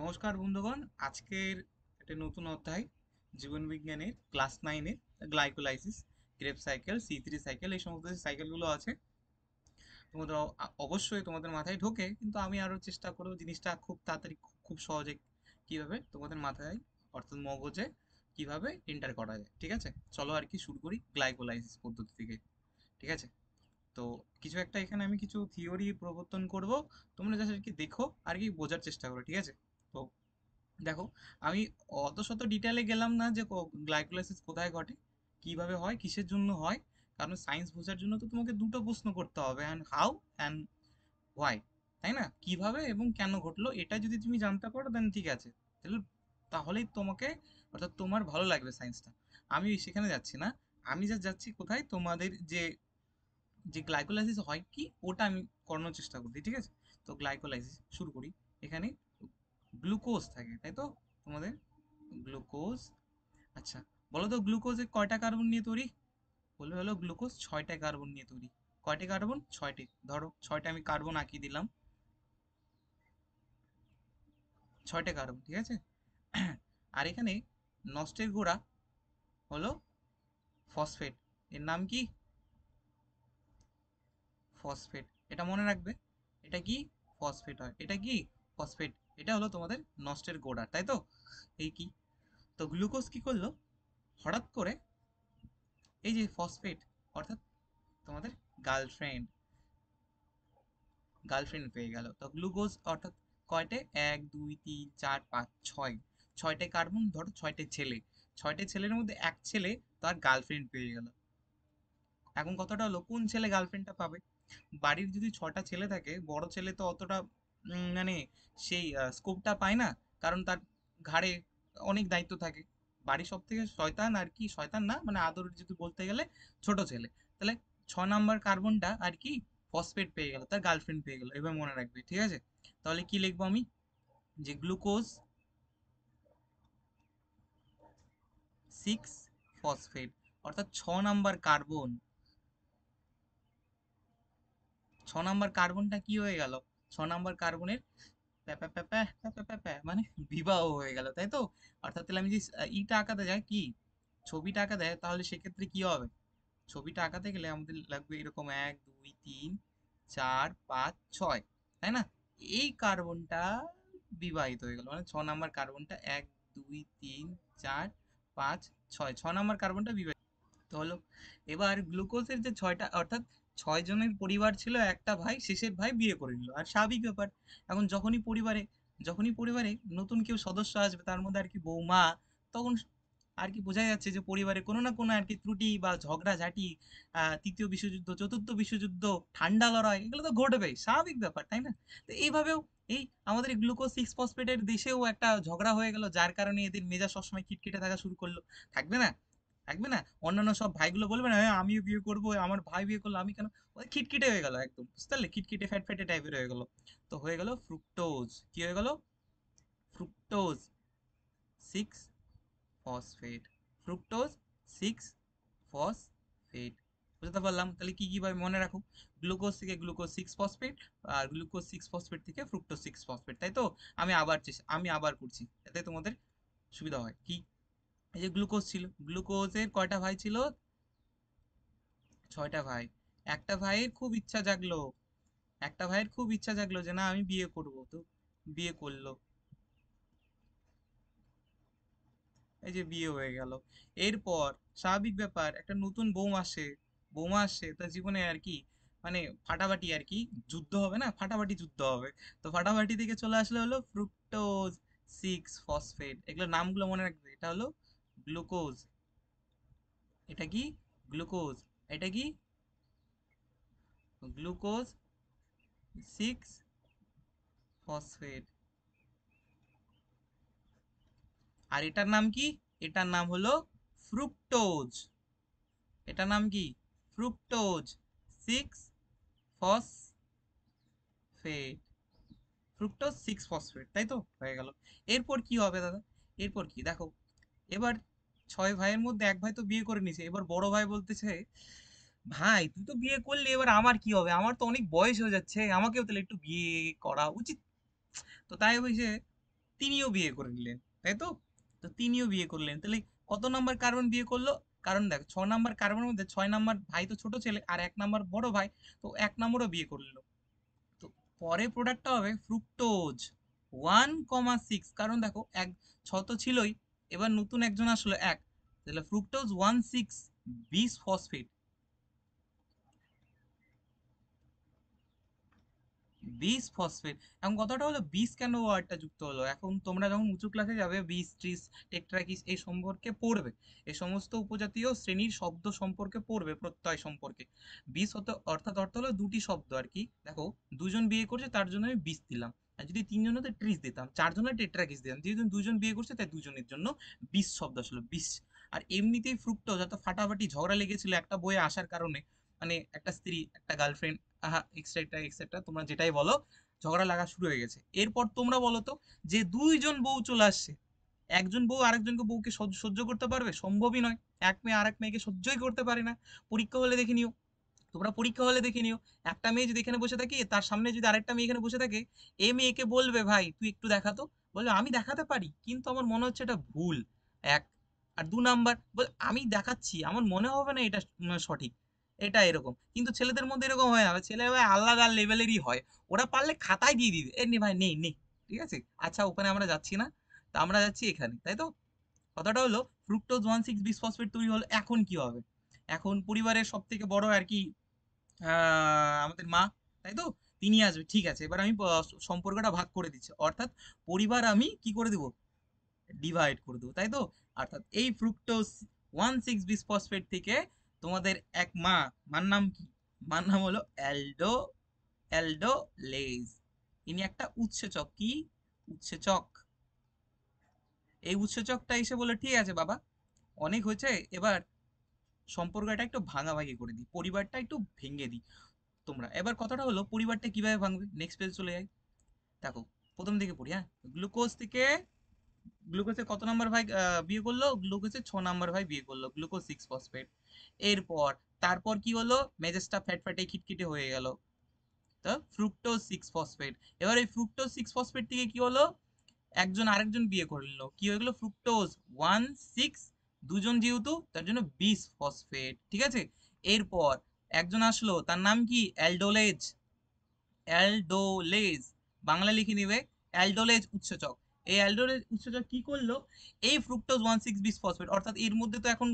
নমস্কার বন্ধুগণ আজকের একটা নতুন অধ্যায় জীবনবিজ্ঞানের ক্লাস নাইনের glycolysis Krebs cycle C three cycle এই সমস্ত যে সাইকেলগুলো আছে তোমাদের অবশ্যই তোমাদের মাথায় ঢোকে কিন্তু আমি আরও চেষ্টা করবো জিনিসটা খুব তাড়াতাড়ি খুব সহজে কীভাবে তোমাদের মাথায় অর্থাৎ মগজে কিভাবে এন্টার করা যায় ঠিক আছে চলো আর কি শুরু করি গ্লাইকোলাইসিস পদ্ধতি থেকে ঠিক আছে তো কিছু একটা এখানে আমি কিছু থিওরি প্রবর্তন করব তোমরা জাস্ট আর কি দেখো আর কি বোঝার চেষ্টা করো ঠিক আছে তো দেখো আমি অত শত ডিটেলে গেলাম না যে গ্লাইকোলাইসিস কোথায় ঘটে কিভাবে হয় কিসের জন্য হয় কারণ সায়েন্স বোঝার জন্য তো তোমাকে দুটো প্রশ্ন করতে হবে অ্যান্ড হাউ অ্যান্ড হোয়াই তাই না কিভাবে এবং কেন ঘটলো এটা যদি তুমি জানতে পারো দেন ঠিক আছে তাহলে তাহলেই তোমাকে অর্থাৎ তোমার ভালো লাগবে সায়েন্সটা আমি সেখানে যাচ্ছি না আমি যা যাচ্ছি কোথায় তোমাদের যে যে গ্লাইকোলাইসিস হয় কি ওটা আমি করানোর চেষ্টা করছি ঠিক আছে তো গ্লাইকোলাইসিস শুরু করি এখানে গ্লুকোজ থাকে তাই তো তোমাদের গ্লুকোজ আচ্ছা বলো তো গ্লুকোজে কয়টা কার্বন নিয়ে তৈরি বলে হলো গ্লুকোজ ছয়টা কার্বন নিয়ে তৈরি কয়টি কার্বন ছয়টি ধরো ছয়টা আমি কার্বন আঁকি দিলাম ছয়টা কার্বন ঠিক আছে আর এখানে নষ্টের গোড়া হলো ফসফেট এর নাম কি ফসফেট এটা মনে রাখবে এটা কি ফসফেট হয় এটা কি ফসফেট এটা হলো তোমাদের নষ্টের গোড়া তাই তো এই কি তো গ্লুকোজ কি করলো হঠাৎ করে এই যে ফসফেট অর্থাৎ তোমাদের গার্লফ্রেন্ড গার্লফ্রেন্ড পেয়ে গেল তো গ্লুকোজ অর্থাৎ কয়টে এক দুই তিন চার পাঁচ ছয় ছয়টে কার্বন ধরো ছয়টে ছেলে ছয়টে ছেলের মধ্যে এক ছেলে তার গার্লফ্রেন্ড পেয়ে গেল এখন কতটা হলো কোন ছেলে গার্লফ্রেন্ডটা পাবে বাড়ির যদি ছটা ছেলে থাকে বড় ছেলে তো অতটা মানে সেই স্কোপটা পায় না কারণ তার ঘাড়ে অনেক দায়িত্ব থাকে বাড়ির সব থেকে শয়তান আর কি শয়তান না মানে আদর যদি বলতে গেলে ছোট ছেলে তাহলে ছ নাম্বার কার্বনটা আর কি ফসফেট পেয়ে গেল তার গার্লফ্রেন্ড পেয়ে গেল এবার মনে রাখবি ঠিক আছে তাহলে কি লিখবো আমি যে গ্লুকোজ সিক্স ফসফেট অর্থাৎ ছ নাম্বার কার্বন ছ নাম্বার কার্বনটা কি হয়ে গেল ছ নম্বর কার্বনের মানে বিবাহ হয়ে গেল তাই তো অর্থাৎ তাহলে আমি যদি ইটা আঁকাতে যাই কি ছবিটা আঁকা দেয় তাহলে সেক্ষেত্রে কি হবে ছবিটা আঁকাতে গেলে আমাদের লাগবে এরকম এক দুই তিন চার পাঁচ ছয় তাই না এই কার্বনটা বিবাহিত হয়ে গেল মানে ছ নম্বর কার্বনটা এক দুই তিন চার পাঁচ ছয় ছ নম্বর কার্বনটা বিবাহিত তো হলো এবার গ্লুকোজের যে ছয়টা অর্থাৎ ছয় জনের পরিবার ছিল একটা ভাই শেষের ভাই বিয়ে করে নিল আর স্বাভাবিক ব্যাপার এখন যখনই পরিবারে যখনই পরিবারে নতুন কেউ সদস্য আসবে তার মধ্যে আর কি বৌমা তখন আর কি বোঝা যাচ্ছে যে পরিবারে কোনো না কোনো আর কি ত্রুটি বা ঝগড়া ঝাঁটি তৃতীয় বিশ্বযুদ্ধ চতুর্থ বিশ্বযুদ্ধ ঠান্ডা লড়াই এগুলো তো ঘটবেই স্বাভাবিক ব্যাপার তাই না তো এইভাবেও এই আমাদের গ্লুকোজ সিক্স ফসফেটের দেশেও একটা ঝগড়া হয়ে গেল যার কারণে এদের মেজাজ সবসময় কিটকিটে থাকা শুরু করলো থাকবে না থাকবে না অন্যান্য সব ভাইগুলো বলবে না হ্যাঁ আমিও বিয়ে করবো আমার ভাই বিয়ে করলো আমি কেন খিটখিটে হয়ে গেল একদম বুঝতে পারলে খিটখিটে ফ্যাট ফ্যাটে টাইপের হয়ে গেল তো হয়ে গেল ফ্রুক্টোজ কি হয়ে গেল fructose six phosphate fructose six phosphate বুঝতে পারলাম তাহলে কী কীভাবে মনে রাখো গ্লুকোজ থেকে গ্লুকোজ সিক্স ফসফেট আর গ্লুকোজ সিক্স ফসফেট থেকে ফ্রুক্টোজ সিক্স ফসফেট তাই তো আমি আবার চেষ্টা আমি আবার করছি যাতে তোমাদের সুবিধা হয় কি এই যে গ্লুকোজ ছিল গ্লুকোজের কয়টা ভাই ছিল ছয়টা ভাই একটা ভাইয়ের খুব ইচ্ছা জাগলো একটা ভাইয়ের খুব ইচ্ছা জাগলো যে না আমি বিয়ে করব তো বিয়ে করলো এই যে বিয়ে হয়ে গেল এরপর স্বাভাবিক ব্যাপার একটা নতুন বৌমা আসে বৌমা আসে তার জীবনে আর কি মানে ফাটাফাটি আর কি যুদ্ধ হবে না ফাটাফাটি যুদ্ধ হবে তো ফাটাফাটি থেকে চলে আসলে হলো ফ্রুক্টোজ সিক্স ফসফেট এগুলো নামগুলো মনে রাখবে এটা হলো গ্লুকোজ এটা কি গ্লুকোজ এটা কি গ্লুকোজ সিক্স ফসফেট আর এটার নাম কি এটার নাম হলো ফ্রুক্টোজ এটার নাম কি fructose six phosphate fructose six phosphate তাই তো হয়ে গেল এরপর কি হবে দাদা এরপর কি দেখো এবার ছয় ভাইয়ের মধ্যে এক ভাই তো বিয়ে করে নিছে এবার বড় ভাই বলতেছে ভাই তুই তো বিয়ে করলি এবার আমার কি হবে আমার তো অনেক বয়স হয়ে যাচ্ছে আমাকেও তাহলে একটু বিয়ে করা উচিত তো তাই হয়েছে তিনিও বিয়ে করে নিলেন তাই তো তো তিনিও বিয়ে করলেন তাহলে কত নাম্বার কার্বন বিয়ে করলো কারণ দেখ ছ নাম্বার কার্বনের মধ্যে ছয় নাম্বার ভাই তো ছোট ছেলে আর এক নাম্বার বড় ভাই তো এক নাম্বারও বিয়ে করলো তো পরে প্রোডাক্টটা হবে ফ্রুক্টোজ ওয়ান কমা সিক্স কারণ দেখো এক ছ তো ছিলই এবার নতুন একজন আসলো এক তাহলে fructose one six bis phosphate bis phosphate এখন কথাটা হলো বিষ কেন ওয়ার্ডটা যুক্ত হলো এখন তোমরা যখন উঁচু ক্লাসে যাবে বিষ ত্রিশ টেকট্রাকিস এই সম্পর্কে পড়বে এই সমস্ত উপজাতীয় শ্রেণীর শব্দ সম্পর্কে পড়বে প্রত্যয় সম্পর্কে বিষ হতে অর্থাৎ অর্থ হলো দুটি শব্দ আর কি দেখো দুজন বিয়ে করছে তার জন্য আমি বিষ দিলাম আর যদি তিনজন হতে ট্রিস দিতাম চারজনের টেট্রাকিস দিতাম যেহেতু দুজন বিয়ে করছে তাই দুজনের জন্য বিশ শব্দ আসলো বিশ আর এমনিতেই ফ্রুক্টোজ যত ফাটাফাটি ঝগড়া লেগেছিল একটা বইয়ে আসার কারণে মানে একটা স্ত্রী একটা গার্লফ্রেন্ড আহা এক্সেট্রা এক্সেট্রা তোমরা যেটাই বলো ঝগড়া লাগা শুরু হয়ে গেছে এরপর তোমরা বলো তো যে দুইজন বউ চলে আসছে একজন বউ আরেকজনকে বউকে সহ্য করতে পারবে সম্ভবই নয় এক মেয়ে আরেক মেয়েকে সহ্যই করতে পারে না পরীক্ষা হলে দেখে নিও তোমরা পরীক্ষা হলে দেখে নিও একটা মেয়ে যদি এখানে বসে থাকে তার সামনে যদি আরেকটা মেয়ে এখানে বসে থাকে এ মেয়েকে বলবে ভাই তুই একটু দেখাতো বলবে আমি দেখাতে পারি কিন্তু আমার মনে হচ্ছে এটা ভুল এক আর দু নাম্বার বল আমি দেখাচ্ছি আমার মনে হবে না এটা সঠিক এটা এরকম কিন্তু ছেলেদের মধ্যে এরকম হয় না ছেলে ভাই আলাদা লেভেলেরই হয় ওরা পারলে খাতায় দিয়ে দিবে এ নে ভাই নেই নেই ঠিক আছে আচ্ছা ওখানে আমরা যাচ্ছি না তা আমরা যাচ্ছি এখানে তাই তো কথাটা হলো ফ্রুক্টোজ ওয়ান সিক্স বিসফসফেট তৈরি হলো এখন কি হবে এখন পরিবারের সব থেকে বড় আর কি হ্যাঁ, আমাদের মা তাই তো তিনি আসবে ঠিক আছে এবার আমি সম্পর্কটা ভাগ করে দিচ্ছি অর্থাৎ পরিবার আমি কি করে দেব ডিভাইড করে দেবো তাই তো অর্থাৎ এই fructose one six bis phosphate থেকে তোমাদের এক মা মার নাম কি মার নাম হলো অ্যালডো অ্যালডো লেজ ইনি একটা উৎসেচক কি উৎসেচক এই উৎসেচকটা এসে বলে ঠিক আছে বাবা অনেক হয়েছে এবার সম্পর্কটা একটু ভাঙাভাঙি করে দিই পরিবারটা একটু ভেঙে দিই তোমরা এবার কথাটা হলো পরিবারটা কিভাবে ভাঙবে নেক্সট পেজ চলে যায় দেখো প্রথম থেকে পড়ি হ্যাঁ গ্লুকোজ থেকে গ্লুকোজে কত নাম্বার ভাই বিয়ে করলো গ্লুকোজে ছ নাম্বার ভাই বিয়ে করলো গ্লুকোজ সিক্স ফসফেট এরপর তারপর কি হলো মেজেসটা ফ্যাট ফ্যাটে খিটখিটে হয়ে গেল তো ফ্রুক্টোজ সিক্স ফসফেট এবার এই ফ্রুক্টোজ সিক্স ফসফেট থেকে কি হলো একজন আরেকজন বিয়ে করলো কি হয়ে গেলো ফ্রুক্টোজ ওয়ান সিক্স দুজন যেহেতু তার জন্য বিস ফসফেট ঠিক আছে এরপর একজন আসলো তার নাম কি অ্যালডোলেজ অ্যালডোলেজ বাংলা লিখে নিবে অ্যালডোলেজ উৎসেচক এই অ্যালডোলেজ উৎসেচক কি করলো এই fructose one six bis phosphate অর্থাৎ এর মধ্যে তো এখন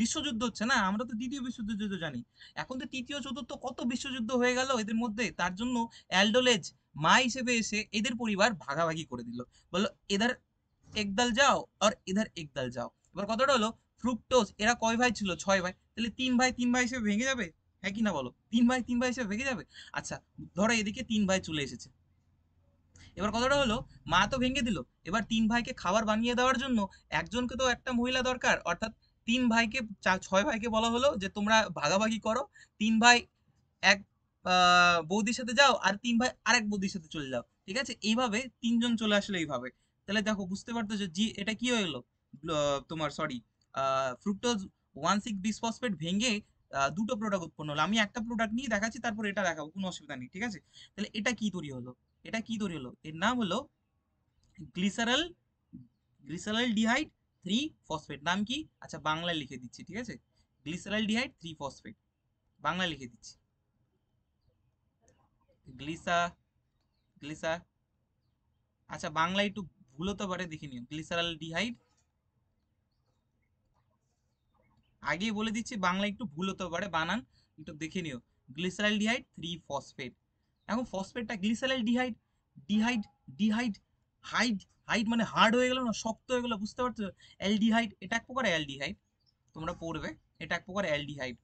বিশ্বযুদ্ধ হচ্ছে না আমরা তো দ্বিতীয় বিশ্বযুদ্ধ জানি এখন তো তৃতীয় চতুর্থ কত বিশ্বযুদ্ধ হয়ে গেল এদের মধ্যে তার জন্য অ্যালডোলেজ মা হিসেবে এসে এদের পরিবার ভাগাভাগি করে দিল বললো এধার একদাল যাও আর এধার একদাল যাও এবার কথাটা হলো ফ্রুক্টোজ এরা কয় ভাই ছিল ছয় ভাই তাহলে তিন ভাই তিন ভাই হিসেবে ভেঙে যাবে হ্যাঁ কি না বলো তিন ভাই তিন ভাই হিসেবে ভেঙে যাবে আচ্ছা ধরো এদিকে তিন ভাই চলে এসেছে এবার কথাটা হলো মা তো ভেঙে দিল এবার তিন ভাইকে খাবার বানিয়ে দেওয়ার জন্য একজনকে তো একটা মহিলা দরকার অর্থাৎ তিন ভাইকে ছয় ভাইকে বলা হলো যে তোমরা ভাগাভাগি করো তিন ভাই এক বৌদির সাথে যাও আর তিন ভাই আরেক বৌদির সাথে চলে যাও ঠিক আছে এইভাবে তিনজন চলে আসলো এইভাবে তাহলে দেখো বুঝতে পারতো যে জি এটা কি গেলো তোমার sorry fructose one six diphosphate ভেঙে দুটো প্রোডাক্ট উৎপন্ন হলো আমি একটা প্রোডাক্ট নিয়ে দেখাচ্ছি তারপর এটা দেখাবো কোনো অসুবিধা নেই ঠিক আছে তাহলে এটা কী তৈরি হলো এটা কী তৈরি হলো এর নাম হলো glycerol glyceraldehyde three phosphate নাম কি আচ্ছা বাংলায় লিখে দিচ্ছি ঠিক আছে glyceraldehyde three phosphate Bangla লিখে দিচ্ছি গ্লিসা গ্লিসা আচ্ছা বাংলায় একটু ভুল হতে পারে দেখে নিও গ্লিসারাল ডিহাইড আগেই বলে দিচ্ছি বাংলা একটু ভুল হতে পারে বানান একটু দেখে নিও গ্লিসারাইল ডিহাইড থ্রি ফসফেট এখন ফসফেটটা গ্লিসারাইল ডিহাইড ডিহাইড ডিহাইড হাইড হাইড মানে হার্ড হয়ে গেল না শক্ত হয়ে গেল বুঝতে পারছো অ্যালডিহাইড এটা এক প্রকার অ্যালডিহাইড তোমরা পড়বে এটা এক প্রকার অ্যালডিহাইড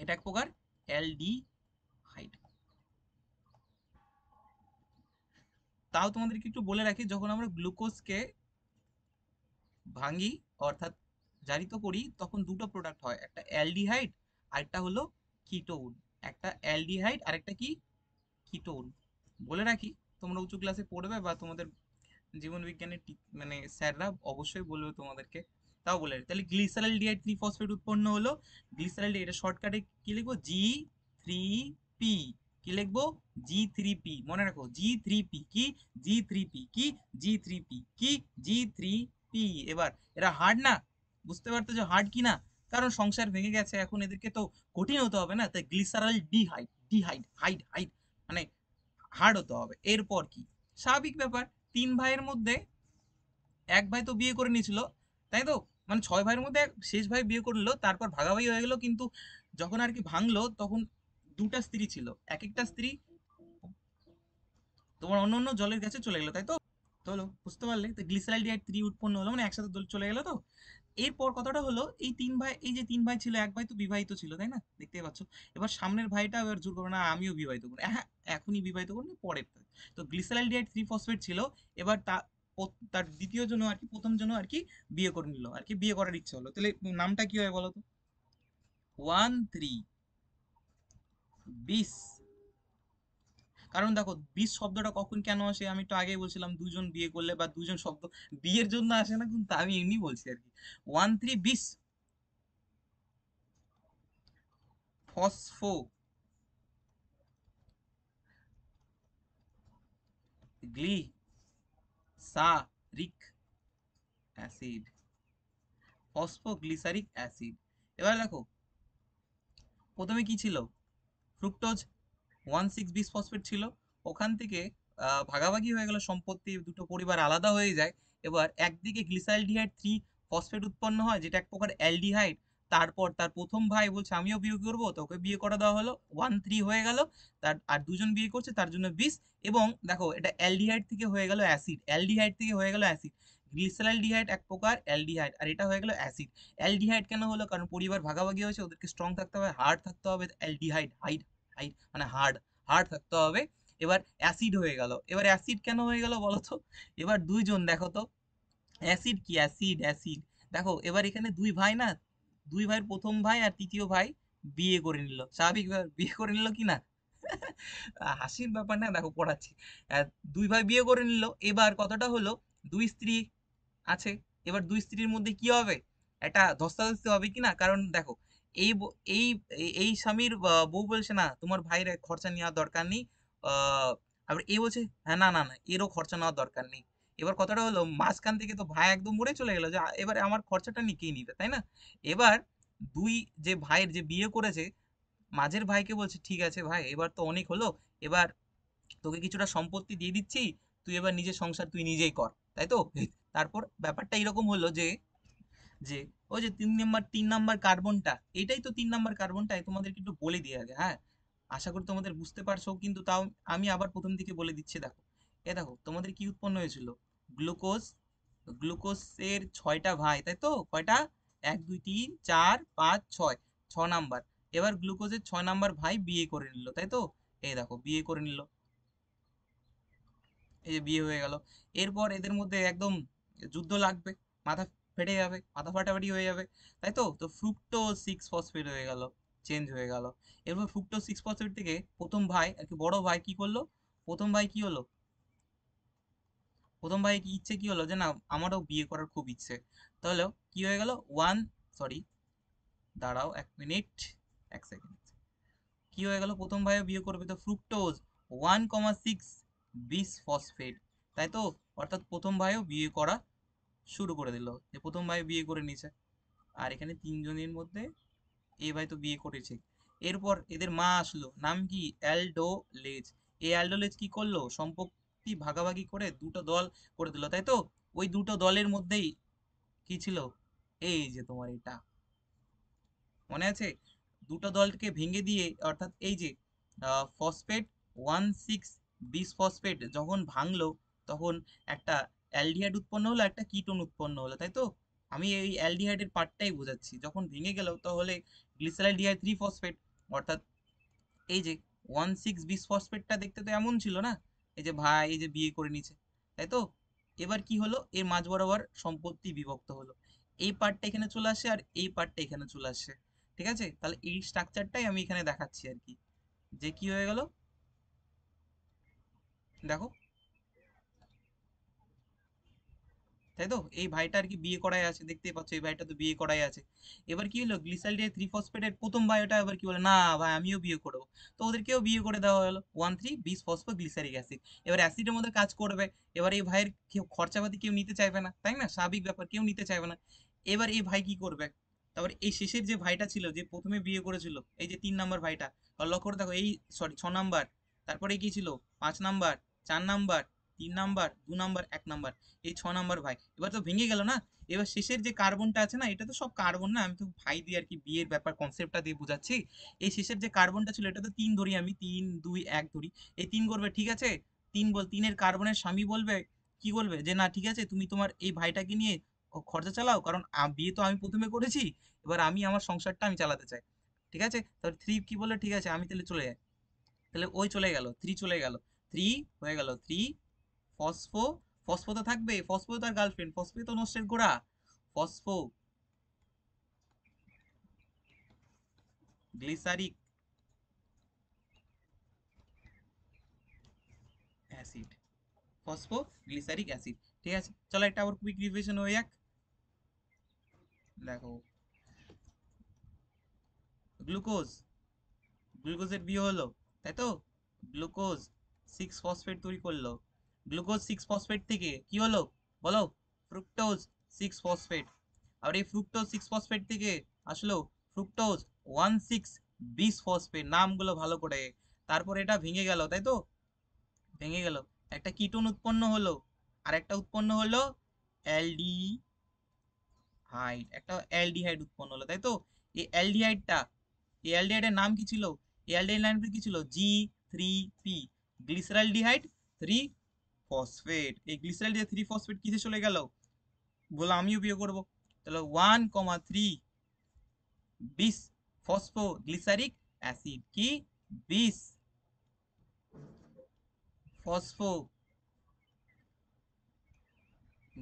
এটা এক প্রকার অ্যালডিহাইড তাও তোমাদেরকে একটু বলে রাখি যখন আমরা গ্লুকোজকে ভাঙি অর্থাৎ জারিত করি তখন দুটো প্রোডাক্ট হয় একটা অ্যালডিহাইড আরেকটা হলো কিটোন একটা অ্যালডিহাইড আরেকটা কি কিটোন বলে রাখি তোমরা উঁচু ক্লাসে পড়বে বা তোমাদের জীবন বিজ্ঞানের মানে স্যাররা অবশ্যই বলবে তোমাদেরকে তাও বলে রাখি তাহলে গ্লিসারাল ডিহাইড থ্রি ফসফেট উৎপন্ন হলো গ্লিসারাল এটা শর্টকাটে কি লিখবো জি থ্রি পি কি লিখবো জি থ্রি পি মনে রাখো জি থ্রি পি কি জি থ্রি পি কি জি থ্রি পি কি জি থ্রি পি এবার এরা হার্ড না বুঝতে পারতো যে হার্ড কিনা কারণ সংসার ভেঙে গেছে এখন এদেরকে তো কঠিন হতে হবে না তাই গ্লিসারাল ডিহাইড ডিহাইড হাইড হাইড মানে হার্ড হতে হবে এরপর কি স্বাভাবিক ব্যাপার তিন ভাইয়ের মধ্যে এক ভাই তো বিয়ে করে নিয়েছিল তাই তো মানে ছয় ভাইয়ের মধ্যে শেষ ভাই বিয়ে করলো তারপর ভাগাভাগি হয়ে গেল কিন্তু যখন আর কি ভাঙলো তখন দুটা স্ত্রী ছিল এক একটা স্ত্রী তোমার অন্য অন্য জলের কাছে চলে গেলো তাই তো চলো বুঝতে পারলে তো গ্লিসারাল ডিহাইড থ্রি উৎপন্ন হলো মানে একসাথে চলে গেলো তো এরপর কথাটা হলো এই তিন ভাই এই যে তিন ভাই ছিল এক ভাই তো বিবাহিত ছিল তাই না দেখতে পাচ্ছ এবার সামনের ভাইটা এবার জোর করে না আমিও বিবাহিত করি হ্যাঁ এখনই বিবাহিত করি পরের তো গ্লিসারাইলডিহাইড থ্রি ফসফেট ছিল এবার তা তার দ্বিতীয় জন্য আর কি প্রথম জন্য আর কি বিয়ে করে নিল আর কি বিয়ে করার ইচ্ছে হলো তাহলে নামটা কি হয় বলো তো ওয়ান থ্রি বিশ কারণ দেখো বিষ শব্দটা কখন কেন আসে আমি একটু আগেই বলছিলাম দুজন বিয়ে করলে বা দুজন শব্দ বিয়ের জন্য আসে না কিন্তু আমি এমনি বলছি আর কি one three bis phospho glyceric acid phosphoglyceric acid এবার দেখো প্রথমে কি ছিল fructose one six bis phosphate ছিল ওখান থেকে ভাগাভাগি হয়ে গেল সম্পত্তি দুটো পরিবার আলাদা হয়ে যায় এবার একদিকে গ্লিসাইলডিহাইড থ্রি ফসফেট উৎপন্ন হয় যেটা এক প্রকার অ্যালডিহাইড তারপর তার প্রথম ভাই বলছে আমিও বিয়ে করবো তোকে বিয়ে করা দেওয়া হলো ওয়ান থ্রি হয়ে গেল তার আর দুজন বিয়ে করছে তার জন্য বিষ এবং দেখো এটা অ্যালডিহাইড থেকে হয়ে গেল অ্যাসিড অ্যালডিহাইড থেকে হয়ে গেল অ্যাসিড ডিহাইড এক প্রকার অ্যালডিহাইড আর এটা হয়ে গেল অ্যাসিড অ্যালডিহাইড কেন হলো কারণ পরিবার ভাগাভাগি হয়েছে ওদেরকে স্ট্রং থাকতে হবে হার্ড থাকতে হবে অ্যালডিহাইড হাইড টাইট মানে হার্ড হার্ড থাকতে হবে এবার অ্যাসিড হয়ে গেল এবার অ্যাসিড কেন হয়ে গেল বলো তো এবার দুইজন দেখো তো অ্যাসিড কি অ্যাসিড অ্যাসিড দেখো এবার এখানে দুই ভাই না দুই ভাইয়ের প্রথম ভাই আর তৃতীয় ভাই বিয়ে করে নিল স্বাভাবিক বিয়ে করে নিল কি না হাসির ব্যাপার না দেখো পড়াচ্ছি দুই ভাই বিয়ে করে নিল এবার কথাটা হলো দুই স্ত্রী আছে এবার দুই স্ত্রীর মধ্যে কি হবে একটা ধস্তাধস্তি হবে কি না কারণ দেখো এই এই এই স্বামীর বউ বলছে না তোমার ভাইয়ের খরচা নেওয়ার দরকার নেই আবার এ বলছে হ্যাঁ না না না এরও খরচা নেওয়ার দরকার নেই এবার কথাটা হলো মাঝখান থেকে তো ভাই একদম মরে চলে গেল যে এবার আমার খরচাটা নিয়ে কে নিবে তাই না এবার দুই যে ভাইয়ের যে বিয়ে করেছে মাঝের ভাইকে বলছে ঠিক আছে ভাই এবার তো অনেক হলো এবার তোকে কিছুটা সম্পত্তি দিয়ে দিচ্ছি তুই এবার নিজের সংসার তুই নিজেই কর তাই তো তারপর ব্যাপারটা এরকম হলো যে যে ওই যে তিন নাম্বার তিন নাম্বার কার্বনটা এটাই তো তিন নাম্বার কার্বনটাই তোমাদেরকে একটু বলে দিয়ে আগে হ্যাঁ আশা করি তোমাদের বুঝতে পারছো কিন্তু তাও আমি আবার প্রথম দিকে বলে দিচ্ছি দেখো এ দেখো তোমাদের কি উৎপন্ন হয়েছিল গ্লুকোজ গ্লুকোজের ছয়টা ভাই তাই তো কয়টা এক দুই তিন চার পাঁচ ছয় ছ নাম্বার এবার গ্লুকোজের ছয় নাম্বার ভাই বিয়ে করে নিল তাই তো এই দেখো বিয়ে করে নিল এই যে বিয়ে হয়ে গেল এরপর এদের মধ্যে একদম যুদ্ধ লাগবে মাথা ফেটে যাবে মাথা ফাটাফাটি হয়ে যাবে তাই তো তো ফ্রুক্টো সিক্স ফসফেট হয়ে গেল চেঞ্জ হয়ে গেল এরপর ফ্রুক্টো সিক্স ফসফেট থেকে প্রথম ভাই আর কি বড় ভাই কি করলো প্রথম ভাই কি হলো প্রথম ভাই কি ইচ্ছে কি হলো যে না আমারও বিয়ে করার খুব ইচ্ছে তাহলে কি হয়ে গেল ওয়ান সরি দাঁড়াও এক মিনিট এক সেকেন্ড কি হয়ে গেল প্রথম ভাইও বিয়ে করবে তো fructose one comma six bis phosphate তাই তো অর্থাৎ প্রথম ভাইও বিয়ে করা শুরু করে দিল যে প্রথম ভাই বিয়ে করে নিয়েছে আর এখানে তিনজনের মধ্যে এ ভাই তো বিয়ে করেছে এরপর এদের মা আসলো নাম কি অ্যালডো লেজ এ অ্যালডো লেজ কি করলো সম্পত্তি ভাগাভাগি করে দুটো দল করে দিল তাই তো ওই দুটো দলের মধ্যেই কি ছিল এই যে তোমার এটা মনে আছে দুটো দলকে ভেঙে দিয়ে অর্থাৎ এই যে phosphate one six bis phosphate যখন ভাঙলো তখন একটা অ্যালডিহাইড উৎপন্ন হলো একটা কিটোন উৎপন্ন হলো তাই তো আমি এই অ্যালডিহাইডের পার্টটাই বোঝাচ্ছি যখন ভেঙে গেল তাহলে গ্লিসারাইল থ্রি ফসফেট অর্থাৎ এই যে ওয়ান সিক্স বিস ফসফেটটা দেখতে তো এমন ছিল না এই যে ভাই এই যে বিয়ে করে নিছে তাই তো এবার কি হলো এর মাঝ বরাবর সম্পত্তি বিভক্ত হলো এই পার্টটা এখানে চলে আসে আর এই পার্টটা এখানে চলে আসে ঠিক আছে তাহলে এই স্ট্রাকচারটাই আমি এখানে দেখাচ্ছি আর কি যে কি হয়ে গেল দেখো তাই তো এই ভাইটা আর কি বিয়ে করাই আছে দেখতেই পাচ্ছ এই ভাইটা তো বিয়ে করাই আছে এবার কি হলো গ্লিসাইল থ্রি ফসফেটের প্রথম ভাইটা এবার কি বলে না ভাই আমিও বিয়ে করবো তো ওদেরকেও বিয়ে করে দেওয়া হলো ওয়ান থ্রি বিস ফসফো গ্লিসারিক অ্যাসিড এবার অ্যাসিডের মধ্যে কাজ করবে এবার এই ভাইয়ের কেউ খরচাপাতি কেউ নিতে চাইবে না তাই না স্বাভাবিক ব্যাপার কেউ নিতে চাইবে না এবার এই ভাই কি করবে তারপর এই শেষের যে ভাইটা ছিল যে প্রথমে বিয়ে করেছিল এই যে তিন নাম্বার ভাইটা লক্ষ্য করে দেখো এই সরি ছ নাম্বার তারপরে কি ছিল পাঁচ নাম্বার চার নাম্বার তিন নাম্বার দু নাম্বার এক নাম্বার এই ছ নাম্বার ভাই এবার তো ভেঙে গেল না এবার শেষের যে কার্বনটা আছে না এটা তো সব কার্বন না আমি তো ভাই দিয়ে আর কি বিয়ের ব্যাপার কনসেপ্টটা দিয়ে বোঝাচ্ছি এই শেষের যে কার্বনটা ছিল এটা তো তিন ধরি আমি তিন দুই এক ধরি এই তিন করবে ঠিক আছে তিন বল তিনের কার্বনের স্বামী বলবে কি বলবে যে না ঠিক আছে তুমি তোমার এই ভাইটাকে নিয়ে খরচা চালাও কারণ বিয়ে তো আমি প্রথমে করেছি এবার আমি আমার সংসারটা আমি চালাতে চাই ঠিক আছে তাহলে থ্রি কি বলে ঠিক আছে আমি তাহলে চলে যাই তাহলে ওই চলে গেল থ্রি চলে গেল থ্রি হয়ে গেল থ্রি ফসফো ফসফো তো থাকবে ফসফো তার গার্লফ্রেন্ড ফসফো তো নষ্টের গোড়া phospho glyceric acid phospho glyceric acid ঠিক আছে চলো একটা আবার কুইক রিভিশন হয়ে যাক দেখো গ্লুকোজ গ্লুকোজের বিয়ে হলো তাই তো গ্লুকোজ সিক্স ফসফেট তৈরি করলো গ্লুকোজ সিক্স ফসফেট থেকে কি হলো বলো ফ্রুক্টোজ সিক্স ফসফেট আর এই ফ্রুক্টোজ সিক্স ফসফেট থেকে আসলো fructose one six bis phosphate নামগুলো ভালো করে তারপর এটা ভেঙে গেল তাই তো ভেঙে গেল একটা কিটোন উৎপন্ন হলো আর একটা উৎপন্ন হলো এলডি হাইড একটা অ্যালডিহাইড উৎপন্ন হলো তাই তো এই অ্যালডিহাইডটা এই অ্যালডিহাইডের নাম কি ছিল অ্যালডিহাইড নাম কি ছিল G three P glyceraldehyde three phosphate এই গ্লিসারাইল দিয়ে থ্রি ফসফেট কিসে চলে গেল বলে আমিও বিয়ে করব তাহলে ওয়ান কমা থ্রি বিশ ফসফো গ্লিসারিক অ্যাসিড কি বিশ ফসফো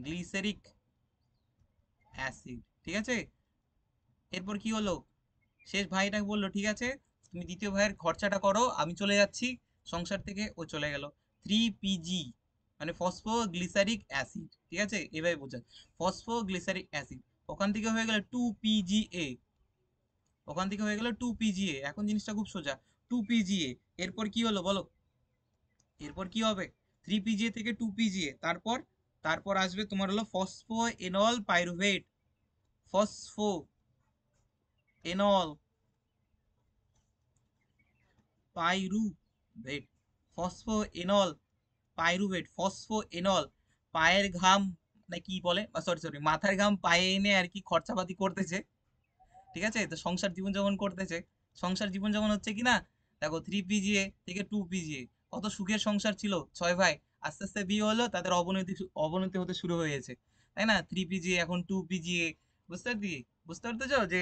গ্লিসারিক অ্যাসিড ঠিক আছে এরপর কি হলো শেষ ভাইটা বললো ঠিক আছে তুমি দ্বিতীয় ভাইয়ের খরচাটা করো আমি চলে যাচ্ছি সংসার থেকে ও চলে গেল থ্রি পিজি মানে ফসফোগ্লিসারিক অ্যাসিড ঠিক আছে এভাবে বোঝা ফসফোগ্লিসারিক অ্যাসিড ওখান থেকে হয়ে গেল টু পিজিএ ওখান থেকে হয়ে গেল টু পিজিএ এখন জিনিসটা খুব সোজা টু পিজিএ এরপর কি হলো বলো এরপর কি হবে থ্রি পিজিএ থেকে টু পিজিএ তারপর তারপর আসবে তোমার হলো phospho enol pyruvate phospho enol pyruvate phospho enol pyruvate phospho enol পায়ের ঘাম না কি বলে সরি সরি মাথার ঘাম পায়ে এনে আর কি খরচাপাতি করতেছে ঠিক আছে তো সংসার জীবনযাপন করতেছে সংসার জীবনযাপন হচ্ছে কি না দেখো থ্রি পিজিএ থেকে টু পিজিএ কত সুখের সংসার ছিল ছয় ভাই আস্তে আস্তে বিয়ে হলো তাদের অবনতি অবনতি হতে শুরু হয়েছে তাই না থ্রি পিজিএ এখন টু পিজিএ বুঝতে পারতি বুঝতে পারতেছ যে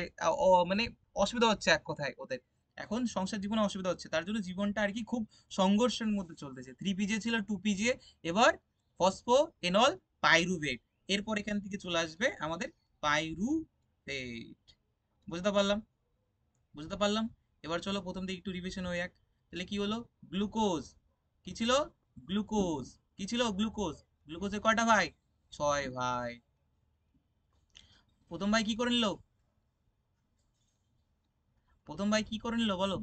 মানে অসুবিধা হচ্ছে এক কথায় ওদের এখন সংসার জীবনে অসুবিধা হচ্ছে তার জন্য জীবনটা আর কি খুব সংঘর্ষের মধ্যে চলতেছে থ্রি পিজে ছিল টু পিজে এবার ফসফো এনল পাইরুভেট এরপর এখান থেকে চলে আসবে আমাদের পাইরুভেট বুঝতে পারলাম বুঝতে পারলাম এবার চলো প্রথম দিকে একটু রিভিশন হয়ে এক তাহলে কি হলো গ্লুকোজ কি ছিল গ্লুকোজ কি ছিল গ্লুকোজ গ্লুকোজে কয়টা ভাই ছয় ভাই প্রথম ভাই কি করে নিল প্রথম ভাই কি করে নিল বলো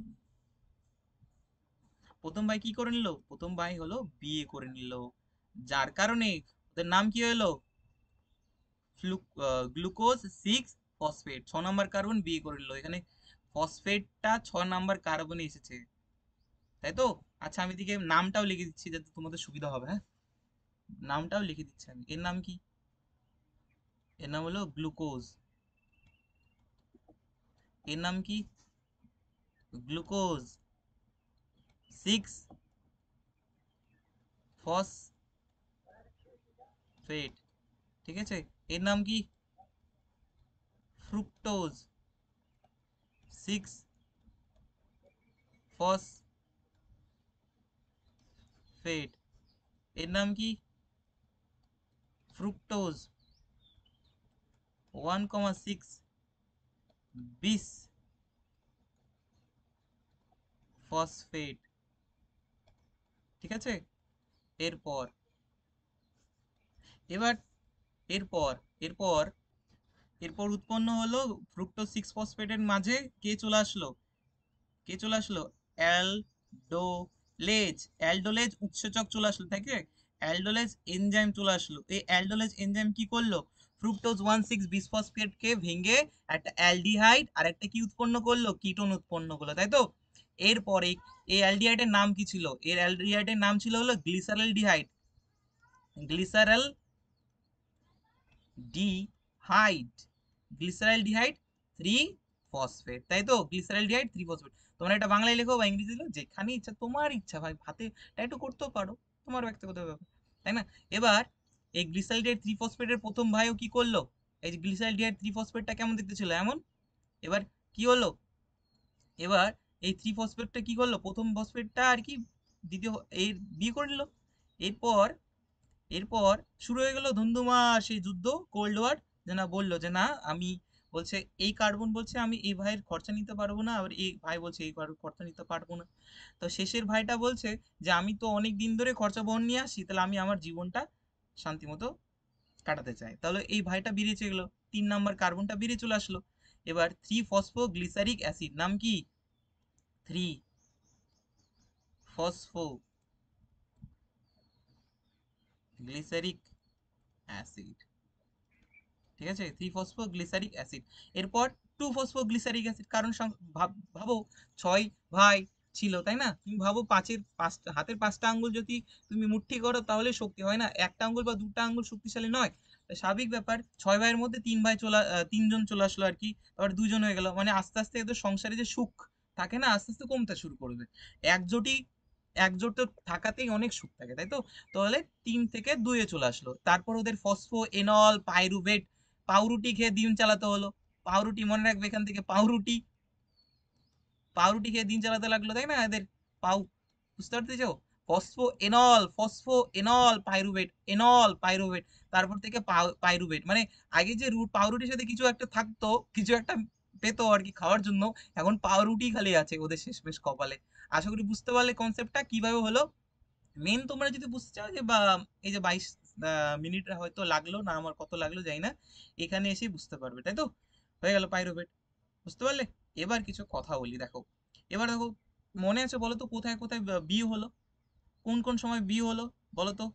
প্রথম ভাই কি করে নিল প্রথম ভাই হলো বিয়ে করে নিল যার কারণে ওদের নাম কি হলো গ্লুকোজ সিক্স ফসফেট ছ নম্বর কার্বন বিয়ে করে নিল এখানে ফসফেটটা ছ নম্বর কার্বনে এসেছে তাই তো আচ্ছা আমি দিকে নামটাও লিখে দিচ্ছি যাতে তোমাদের সুবিধা হবে হ্যাঁ নামটাও লিখে দিচ্ছি আমি এর নাম কি এর নাম হলো গ্লুকোজ এর নাম কি glucose 6 ফসফেট ঠিক আছে এর নাম কি ফ্রুক্টোজ সিক্স ফসফেট এর নাম কি fructose one comma six bis phosphate ঠিক আছে এরপর এবার এরপর এরপর এরপর উৎপন্ন হলো ফ্রুক্টো সিক্স ফসফেটের মাঝে কে চলে আসলো কে চলে আসলো অ্যালডোলেজ অ্যালডোলেজ উৎসেচক চলে আসলো থাকে অ্যালডোলেজ এনজাইম চলে আসলো এই অ্যালডোলেজ এনজাইম কি করলো ফ্রুক্টোজ ওয়ান সিক্স বিসফসফেটকে ভেঙে একটা অ্যালডিহাইড আর একটা কি উৎপন্ন করলো কিটোন উৎপন্ন করলো তাই তো এরপরে এই অ্যালডিহাইডের নাম কি ছিল এর অ্যালডিহাইডের নাম ছিল হলো glyceraldehyde glyceraldehyde glyceraldehyde three phosphate তাই তো গ্লিসারেল ডিহাইড থ্রি ফসফেট তোমরা এটা বাংলায় লেখো বা ইংরেজি লেখো যেখানে ইচ্ছা তোমার ইচ্ছা ভাই হাতে একটু করতেও পারো তোমার ব্যক্তিগত ব্যাপার তাই না এবার এই গ্লিসারেল ডিহাইড থ্রি ফসফেটের প্রথম ভাইও কি করলো এই যে গ্লিসারেল ডিহাইড থ্রি ফসফেটটা কেমন দেখতে ছিল এমন এবার কি হলো এবার এই থ্রি ফসফেটটা কি করলো প্রথম ফসফেটটা আর কি দ্বিতীয় এর বিয়ে করে নিল এরপর এরপর শুরু হয়ে গেল ধুন্দুমা সেই যুদ্ধ কোল্ড ওয়ার যে না বললো যে না আমি বলছে এই কার্বন বলছে আমি এই ভাইয়ের খরচা নিতে পারবো না আবার এই ভাই বলছে এই খরচা নিতে পারবো না তো শেষের ভাইটা বলছে যে আমি তো অনেক দিন ধরে খরচা বহন নিয়ে আসি তাহলে আমি আমার জীবনটা শান্তি মতো কাটাতে চাই তাহলে এই ভাইটা বেরিয়ে চলে গেলো তিন নম্বর কার্বনটা বেরিয়ে চলে আসলো এবার থ্রি ফসফো গ্লিসারিক অ্যাসিড নাম কি থ্রি ফসফো গ্লিসারিক অ্যাসিড ঠিক আছে থ্রি ফসফো গ্লিসারিক অ্যাসিড এরপর টু ফসফো গ্লিসারিক অ্যাসিড কারণ ভাবো ছয় ভাই ছিল তাই না তুমি ভাবো পাঁচের পাঁচটা হাতের পাঁচটা আঙ্গুল যদি তুমি মুঠি করো তাহলে শক্তি হয় না একটা আঙ্গুল বা দুটা আঙ্গুল শক্তিশালী নয় স্বাভাবিক ব্যাপার ছয় ভাইয়ের মধ্যে তিন ভাই চলা তিনজন চলে আসলো আর কি আবার দুজন হয়ে গেল মানে আস্তে আস্তে সংসারে যে সুখ থাকে না আস্তে আস্তে কমতে শুরু করবে একজোটি একজোট তো থাকাতেই অনেক সুখ থাকে তাই তো তাহলে তিন থেকে দুয়ে চলে আসলো তারপর ওদের ফসফো এনল পাইরুভেট পাউরুটি খেয়ে দিন চালাতে হলো পাউরুটি মনে রাখবে এখান থেকে পাউরুটি পাউরুটি খেয়ে দিন চালাতে লাগলো তাই না এদের পাউ বুঝতে পারতেছো ফসফো এনল ফসফো এনল পাইরুভেট এনল পাইরুভেট তারপর থেকে পাইরুভেট মানে আগে যে রুট পাউরুটির সাথে কিছু একটা থাকতো কিছু একটা পেতো আর কি খাওয়ার জন্য এখন পাউরুটি খালি আছে ওদের শেষ বেশ কপালে আশা করি বুঝতে পারলে কনসেপ্টটা কিভাবে হলো মেন তোমরা যদি বুঝতে চাও যে বা এই যে বাইশ মিনিট হয়তো লাগলো না আমার কত লাগলো যাই না এখানে এসে বুঝতে পারবে তাই তো হয়ে গেল পাইরোভেট বুঝতে পারলে এবার কিছু কথা বলি দেখো এবার দেখো মনে আছে বলো তো কোথায় কোথায় বি হলো কোন কোন সময় বি হলো বলো তো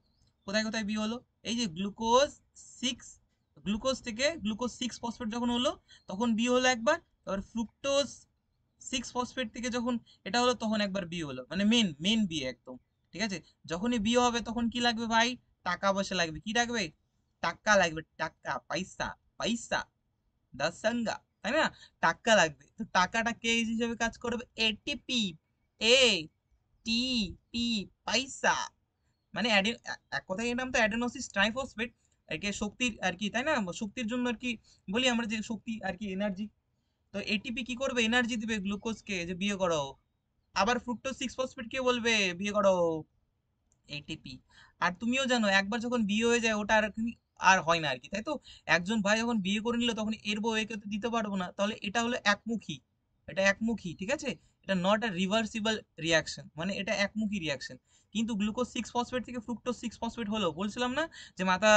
কোথায় কোথায় বি হলো এই যে গ্লুকোজ সিক্স গ্লুকোজ থেকে গ্লুকোজ সিক্স ফসফেট যখন হলো তখন বি হলো একবার তারপর ফ্রুক্টোজ সিক্স ফসফেট থেকে যখন এটা হলো তখন একবার বি হলো মানে মেন মেন বি একদম ঠিক আছে যখনই বি হবে তখন কি লাগবে ভাই টাকা পয়সা লাগবে কি লাগবে টাকা লাগবে টাকা পয়সা পয়সা দাসাঙ্গা তাই না টাকা লাগবে তো টাকাটা কে হিসেবে কাজ করবে এটিপি এ টি পি পয়সা মানে এক কথায় এর নাম তো অ্যাডেনোসিস ট্রাইফসফেট একে শক্তির আর কি তাই না শক্তির জন্য আর কি বলি আমরা যে শক্তি আর কি এনার্জি তো এটিপি কি করবে এনার্জি দিবে গ্লুকোজকে যে বিয়ে করো আবার ফ্রুক্টোজ সিক্স ফসফেট কে বলবে বিয়ে করো এটিপি আর তুমিও জানো একবার যখন বিয়ে হয়ে যায় ওটা আর আর হয় না আর কি তাই তো একজন ভাই যখন বিয়ে করে নিল তখন এর বউ একে তো দিতে পারবো না তাহলে এটা হলো একমুখী এটা একমুখী ঠিক আছে এটা নট এ রিভার্সিবল রিয়াকশন মানে এটা একমুখী রিয়াকশন কিন্তু গ্লুকোজ সিক্স ফসফেট থেকে ফ্রুক্টোজ সিক্স ফসফেট হলো বলছিলাম না যে মাথা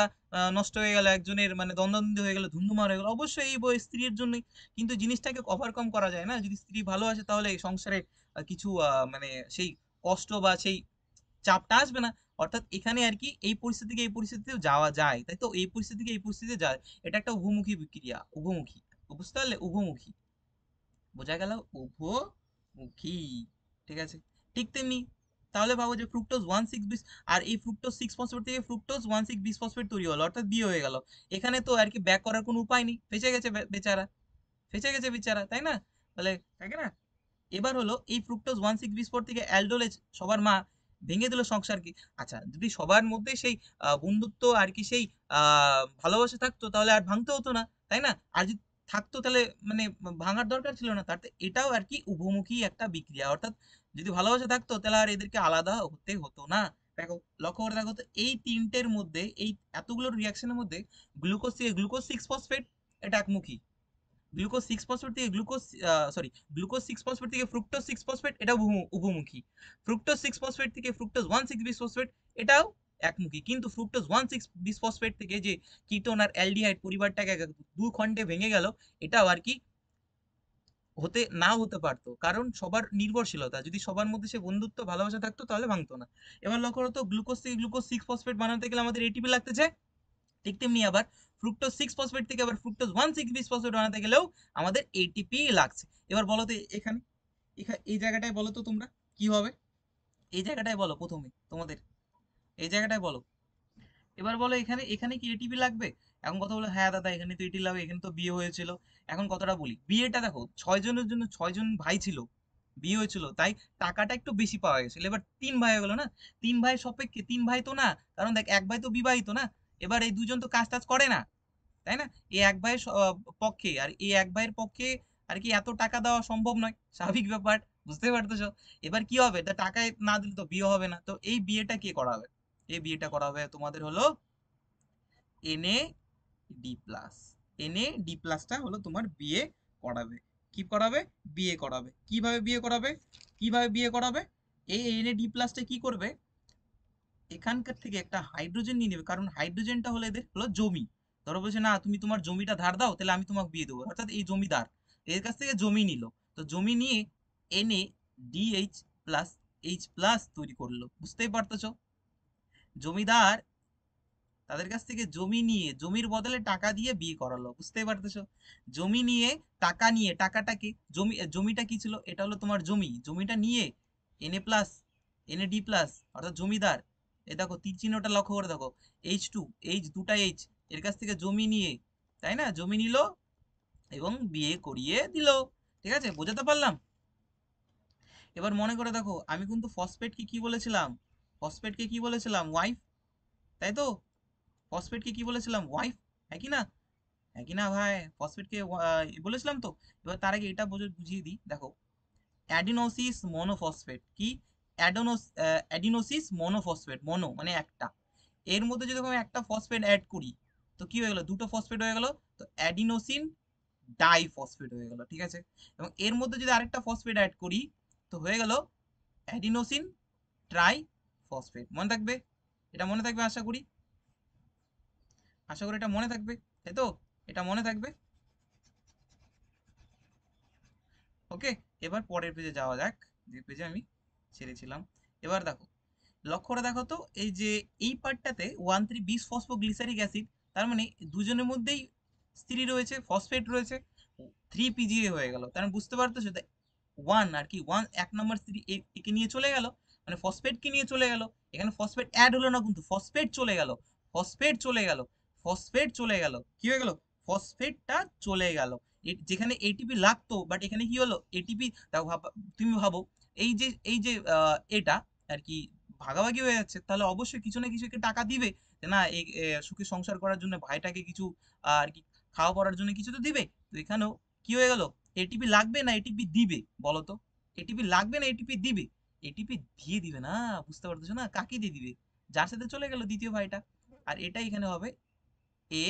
নষ্ট হয়ে গেল একজনের মানে দ্বন্দ্বন্দ্বী হয়ে গেল ধুন্ধুমার হয়ে গেল অবশ্যই এই বই স্ত্রীর জন্যই কিন্তু জিনিসটাকে ওভারকম করা যায় না যদি স্ত্রী ভালো আছে তাহলে এই সংসারে কিছু মানে সেই কষ্ট বা সেই চাপটা আসবে না অর্থাৎ এখানে আর কি এই পরিস্থিতিকে এই পরিস্থিতিতেও যাওয়া যায় তাই তো এই পরিস্থিতিকে এই পরিস্থিতিতে যায় এটা একটা উভমুখী বিক্রিয়া উভমুখী বুঝতে পারলে উভমুখী বোঝা গেল উভ মুখী ঠিক আছে ঠিক তেমনি তাহলে ভাবো যে ফ্রুক্টোজ ওয়ান সিক্স বিস আর এই ফ্রুক্টোজ সিক্স ফসফেট থেকে fructose one six bis phosphate তৈরি হলো অর্থাৎ বিয়ে হয়ে গেল এখানে তো আর কি ব্যাক করার কোনো উপায় নেই বেঁচে গেছে বেচারা ফেঁচে গেছে বেচারা তাই না তাহলে তাই না এবার হলো এই fructose one six bis four থেকে অ্যালডোলেজ সবার মা ভেঙে দিল সংসার কি আচ্ছা যদি সবার মধ্যে সেই বন্ধুত্ব আর কি সেই ভালোবাসা থাকতো তাহলে আর ভাঙতে হতো না তাই না আর যদি থাকতো তাহলে মানে ভাঙার দরকার ছিল না তার এটাও আর কি উভমুখী একটা বিক্রিয়া অর্থাৎ যদি ভালোবাসা থাকতো তাহলে আর এদেরকে আলাদা হতে হতো না দেখো লক্ষ্য করে দেখো তো এই তিনটের মধ্যে এই এতগুলো রিয়াকশনের মধ্যে গ্লুকোজ থেকে গ্লুকোজ সিক্স ফসফেট এটা একমুখী গ্লুকোজ সিক্স ফসফেট থেকে glucose sorry glucose six phosphate থেকে ফ্রুক্টোজ সিক্স ফসফেট এটা উভমুখী ফ্রুক্টোজ সিক্স ফসফেট থেকে fructose one six bis phosphate এটাও একমুখী কিন্তু ফ্রুক্টোজ ওয়ান সিক্স বিসফসফেট থেকে যে কিটোন আর অ্যালডিহাইড পরিবারটাকে দু খণ্ডে ভেঙে গেল এটাও আর কি হতে না হতে পারতো কারণ সবার নির্ভরশীলতা যদি সবার মধ্যে সে বন্ধুত্ব ভালোবাসা থাকতো তাহলে ভাঙতো না এবার লক্ষ্য করতো গ্লুকোজ থেকে গ্লুকোজ সিক্স ফসফেট বানাতে গেলে আমাদের এটিপি লাগতে চায় ঠিক তেমনি আবার ফ্রুক্টোজ সিক্স ফসফেট থেকে আবার fructose one six bis phosphate বানাতে গেলেও আমাদের এটিপি লাগছে এবার বলো তো এখানে এই জায়গাটায় বলো তো তোমরা কি হবে এই জায়গাটায় বলো প্রথমে তোমাদের এই জায়গাটায় বলো এবার বলো এখানে এখানে কি এটিপি লাগবে এখন কথা বলো হ্যাঁ দাদা এখানে তো এটি লাগবে এখানে তো বিয়ে হয়েছিল এখন কথাটা বলি বিয়েটা দেখো ছয় জনের জন্য ছয়জন ভাই ছিল বিয়ে হয়েছিল তাই টাকাটা একটু বেশি পাওয়া গেছিল এবার তিন ভাই হয়ে গেলো না তিন ভাই সপেক্ষে তিন ভাই তো না কারণ দেখ এক ভাই তো বিবাহিত না এবার এই দুজন তো কাজ টাজ করে না তাই না এই এক ভাইয়ের পক্ষে আর এই এক ভাইয়ের পক্ষে আর কি এত টাকা দেওয়া সম্ভব নয় স্বাভাবিক ব্যাপার বুঝতে পারতেছ এবার কি হবে তা টাকায় না দিলে তো বিয়ে হবে না তো এই বিয়েটা কে করাবে এ বিয়েটা করা হবে তোমাদের হলো A D plus N A D প্লাসটা হলো তোমার বিয়ে করাবে কি করাবে বিয়ে করাবে কিভাবে বিয়ে করাবে কিভাবে বিয়ে করাবে এই এ ডি প্লাসটা কি করবে এখানকার থেকে একটা হাইড্রোজেন নিয়ে নেবে কারণ হাইড্রোজেনটা হলো এদের হলো জমি ধরো বলছে না তুমি তোমার জমিটা ধার দাও তাহলে আমি তোমাকে বিয়ে দেবো অর্থাৎ এই জমিদার এর কাছ থেকে জমি নিল তো জমি নিয়ে N A D H plus H plus তৈরি করলো বুঝতেই পারতেছো জমিদার তাদের কাছ থেকে জমি নিয়ে জমির বদলে টাকা দিয়ে বিয়ে করালো বুঝতেই পারতেছ জমি নিয়ে টাকা নিয়ে টাকাটা কি জমি জমিটা কি ছিল এটা হলো তোমার জমি জমিটা নিয়ে N A plus N A D plus অর্থাৎ জমিদার এ দেখো তীর চিহ্নটা লক্ষ্য করে দেখো এইচ টু এইচ দুটা এইচ এর কাছ থেকে জমি নিয়ে তাই না জমি নিল এবং বিয়ে করিয়ে দিল ঠিক আছে বোঝাতে পারলাম এবার মনে করে দেখো আমি কিন্তু ফসফেটকে কি বলেছিলাম ফসফেটকে কি বলেছিলাম ওয়াইফ তাই তো ফসফেটকে কি বলেছিলাম ওয়াইফ হ্যাঁ কি না হ্যাঁ কি না ভাই ফসফেটকে বলেছিলাম তো এবার তার আগে এটা বুঝিয়ে দিই দেখো অ্যাডিনোসিস মনোফসফেট কি অ্যাডোনোস অ্যাডিনোসিস মনোফসফেট মনো মানে একটা এর মধ্যে যদি আমি একটা ফসফেট অ্যাড করি তো কি হয়ে গেলো দুটো ফসফেট হয়ে গেলো তো অ্যাডিনোসিন ডাই ফসফেট হয়ে গেলো ঠিক আছে এবং এর মধ্যে যদি আরেকটা ফসফেট অ্যাড করি তো হয়ে গেল অ্যাডিনোসিন ট্রাই ফসফেট মনে থাকবে এটা মনে থাকবে আশা করি আশা করি এটা মনে থাকবে তাই তো এটা মনে থাকবে ওকে এবার পরের পেজে যাওয়া যাক যে পেজে আমি ছেড়েছিলাম এবার দেখো লক্ষ্য করে দেখো তো এই যে এই পার্টটাতে one three bis phosphoglyceric acid তার মানে দুজনের মধ্যেই স্ত্রী রয়েছে ফসফেট রয়েছে থ্রি পিজিএ হয়ে গেল তার মানে বুঝতে পারতো সেটা ওয়ান আর কি ওয়ান এক নম্বর স্ত্রী একে নিয়ে চলে গেল মানে ফসফেট কি নিয়ে চলে গেল এখানে ফসফেট অ্যাড হলো না কিন্তু ফসফেট চলে গেল ফসফেট চলে গেল ফসফেট চলে গেল কি হয়ে গেল ফসফেটটা চলে গেল যেখানে এটিপি লাগতো বাট এখানে কি হলো এটিপি তুমি ভাবো এই যে এই যে এটা আর কি ভাগাভাগি হয়ে যাচ্ছে তাহলে অবশ্যই কিছু না কিছু টাকা দিবে না এই সুখী সংসার করার জন্য ভাইটাকে কিছু আর কি খাওয়া পড়ার জন্য কিছু তো দিবে তো এখানেও কি হয়ে গেল এটিপি লাগবে না এটিপি দিবে বলতো এটিপি লাগবে না এটিপি দিবে এটিপি দিয়ে দিবে না বুঝতে পারতেছো না কাকে দিয়ে দিবে যার সাথে চলে গেল দ্বিতীয় ভাইটা আর এটা এখানে হবে এ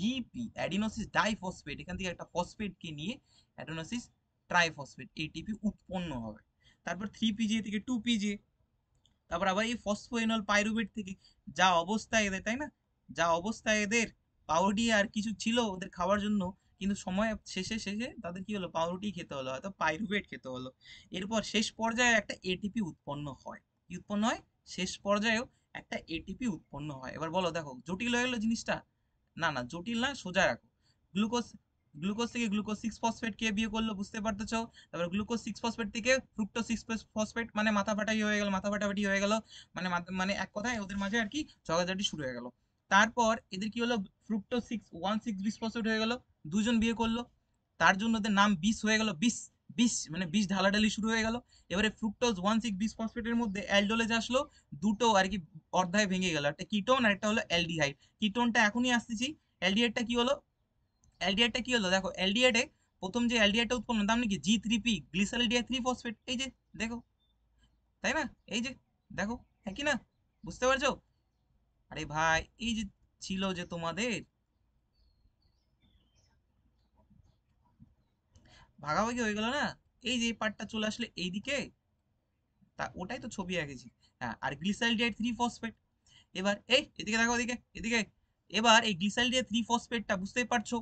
ডিপি অ্যাডিনোসিস ডাইফসফেট এখান থেকে একটা ফসফেটকে নিয়ে অ্যাডিনোসিস ট্রাইফসফেট এটিপি উৎপন্ন হবে তারপর থ্রি পিজিএ থেকে টু পিজিএ তারপর আবার এই ফসফোইনল পাইরুভেট থেকে যা অবস্থা এদের তাই না যা অবস্থা এদের পাউডি আর কিছু ছিল ওদের খাওয়ার জন্য কিন্তু সময় শেষে শেষে তাদের কি হলো পাউরুটি খেতে হলো হয়তো পাইরুভেট খেতে হলো এরপর শেষ পর্যায়ে একটা এটিপি উৎপন্ন হয় কি উৎপন্ন হয় শেষ পর্যায়েও একটা এটিপি উৎপন্ন হয় এবার বলো দেখো জটিল হয়ে গেলো জিনিসটা না না জটিল না সোজা রাখো গ্লুকোজ গ্লুকোজ থেকে গ্লুকোজ সিক্স ফসফেট কে বিয়ে করলো বুঝতে পারতেছ তারপর গ্লুকোজ সিক্স ফসফেট থেকে ফ্রুক্টো সিক্স ফসফেট মানে মাথা ফাটাই হয়ে গেল মাথা ফাটাফাটি হয়ে গেল মানে মানে এক কথায় ওদের মাঝে আর কি ঝগাঝাটি শুরু হয়ে গেল তারপর এদের কি হলো fructose six one six bis phosphate হয়ে গেলো দুজন বিয়ে করলো তার জন্য ওদের নাম বিষ হয়ে গেল বিষ বিষ মানে বিষ ঢালাঢালি শুরু হয়ে গেল এবারে ফ্রুক্টোজ ওয়ান সিক্স বিষ ফসফেটের মধ্যে অ্যালডোলেজ আসলো দুটো আর কি অর্ধায় ভেঙে গেল একটা কিটোন আর একটা হলো অ্যালডিহাইড কিটোনটা এখনই আসতেছি অ্যালডিহাইডটা কি হলো অ্যালডিহাইডটা কি হলো দেখো অ্যালডিহাইডে প্রথম যে অ্যালডিহাইডটা উৎপন্ন তার নাকি G three P glyceraldehyde three phosphate এই যে দেখো তাই না এই যে দেখো হ্যাঁ কি না বুঝতে পারছো আরে ভাই এই যে ছিল যে তোমাদের ভাগাভাগি হয়ে গেল না এই যে পার্টটা চলে আসলে এইদিকে তা ওটাই তো ছবি এঁকেছি হ্যাঁ আর ডিয়ার থ্রি ফসফেট এবার এই এদিকে দেখো ওদিকে এদিকে এবার এই ডিয়ার থ্রি ফসফেটটা বুঝতেই পারছো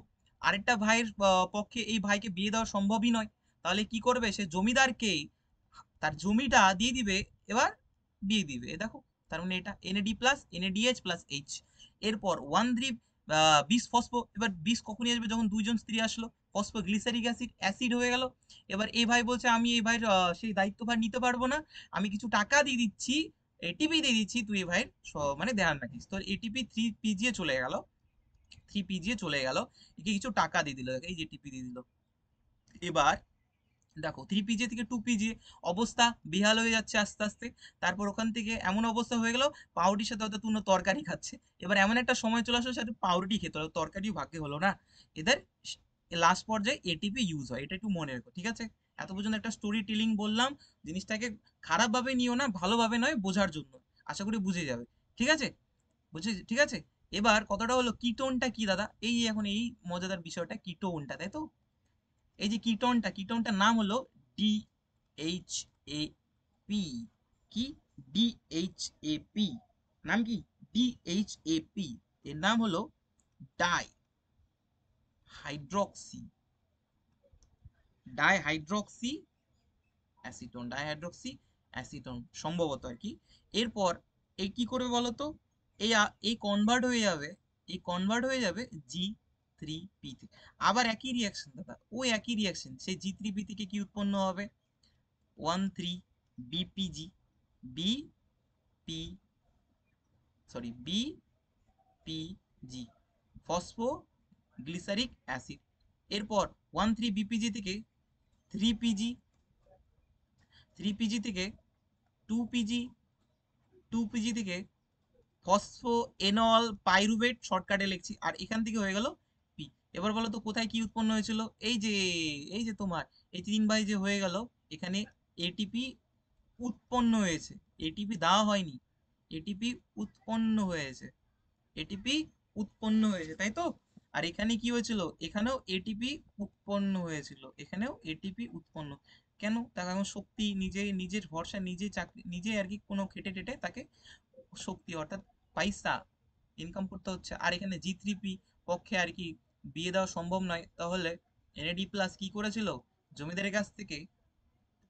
আরেকটা ভাইয়ের পক্ষে এই ভাইকে বিয়ে দেওয়া সম্ভবই নয় তাহলে কি করবে সে জমিদারকে তার জমিটা দিয়ে দিবে এবার বিয়ে দিবে দেখো তার মানে এটা NAD plus NADH plus H এরপর ওয়ান থ্রি বিষ ফসফো এবার বিষ কখনই আসবে যখন দুইজন স্ত্রী আসলো ফসফোগ্লিসারিক অ্যাসিড অ্যাসিড হয়ে গেল এবার এই ভাই বলছে আমি এই ভাইয়ের সেই দায়িত্বভার নিতে পারবো না আমি কিছু টাকা দিয়ে দিচ্ছি এটিপি দিয়ে দিচ্ছি তুই এই ভাইয়ের মানে ধ্যান রাখিস তোর এটিপি থ্রি পিজিয়ে চলে গেল থ্রি পিজিয়ে চলে গেল একে কিছু টাকা দিয়ে দিল এই যে টিপি দিয়ে দিল এবার দেখো থ্রি পিজি থেকে টু পিজি অবস্থা বেহাল হয়ে যাচ্ছে আস্তে আস্তে তারপর ওখান থেকে এমন অবস্থা হয়ে গেল পাউরুটির সাথে হয়তো তুমি তরকারি খাচ্ছে এবার এমন একটা সময় চলে আসলো সাথে পাউরুটি খেতে হলো তরকারিও ভাগ্যে হলো না এদের লাস্ট পর্যায়ে এটিপি ইউজ হয় এটা একটু মনে রেখো ঠিক আছে এত পর্যন্ত একটা স্টোরি টেলিং বললাম জিনিসটাকে খারাপভাবে নিও না ভালোভাবে নয় বোঝার জন্য আশা করি বুঝে যাবে ঠিক আছে বুঝে ঠিক আছে এবার কথাটা হলো কিটোনটা কি দাদা এই এখন এই মজাদার বিষয়টা কিটোনটা তাই তো এই যে কিটোনটা কিটোনটার নাম হলো ডি এইচ এ পি কি ডি এইচ এ পি নাম কি ডি এইচ এ পি এর নাম হলো dihydroxy dihydroxy acetone dihydroxy acetone সম্ভবত আর কি এরপর এই কি করবে বলতো এই এই কনভার্ট হয়ে যাবে এই কনভার্ট হয়ে যাবে জি থ্রি পিতে আবার একই রিয়াকশান দাদা ও একই রিয়াকশান সে জি থ্রি পি থেকে কি উৎপন্ন হবে one three BPG BP sorry BPG phospho glyceric acid এরপর ওয়ান থ্রি বিপিজি থেকে থ্রি পিজি থ্রি পিজি থেকে টু পিজি টু পিজি থেকে ফসফো এনল পাইরুবেট শর্টকাটে লিখছি আর এখান থেকে হয়ে গেল পি এবার বলো তো কোথায় কি উৎপন্ন হয়েছিল এই যে এই যে তোমার এই তিন বাই যে হয়ে গেল এখানে এটিপি উৎপন্ন হয়েছে এটিপি দেওয়া হয়নি এটিপি উৎপন্ন হয়েছে এটিপি উৎপন্ন হয়েছে তাই তো আর এখানে কি হয়েছিল এখানেও এটিপি উৎপন্ন হয়েছিল এখানেও এটিপি উৎপন্ন কেন তার কারণ শক্তি নিজে নিজের ভরসা নিজে চাকরি নিজে আর কি কোনো খেটে টেটে তাকে শক্তি অর্থাৎ পয়সা ইনকাম করতে হচ্ছে আর এখানে জি থ্রিপি পক্ষে আর কি বিয়ে দেওয়া সম্ভব নয় তাহলে এনএডি প্লাস কি করেছিল জমিদারের কাছ থেকে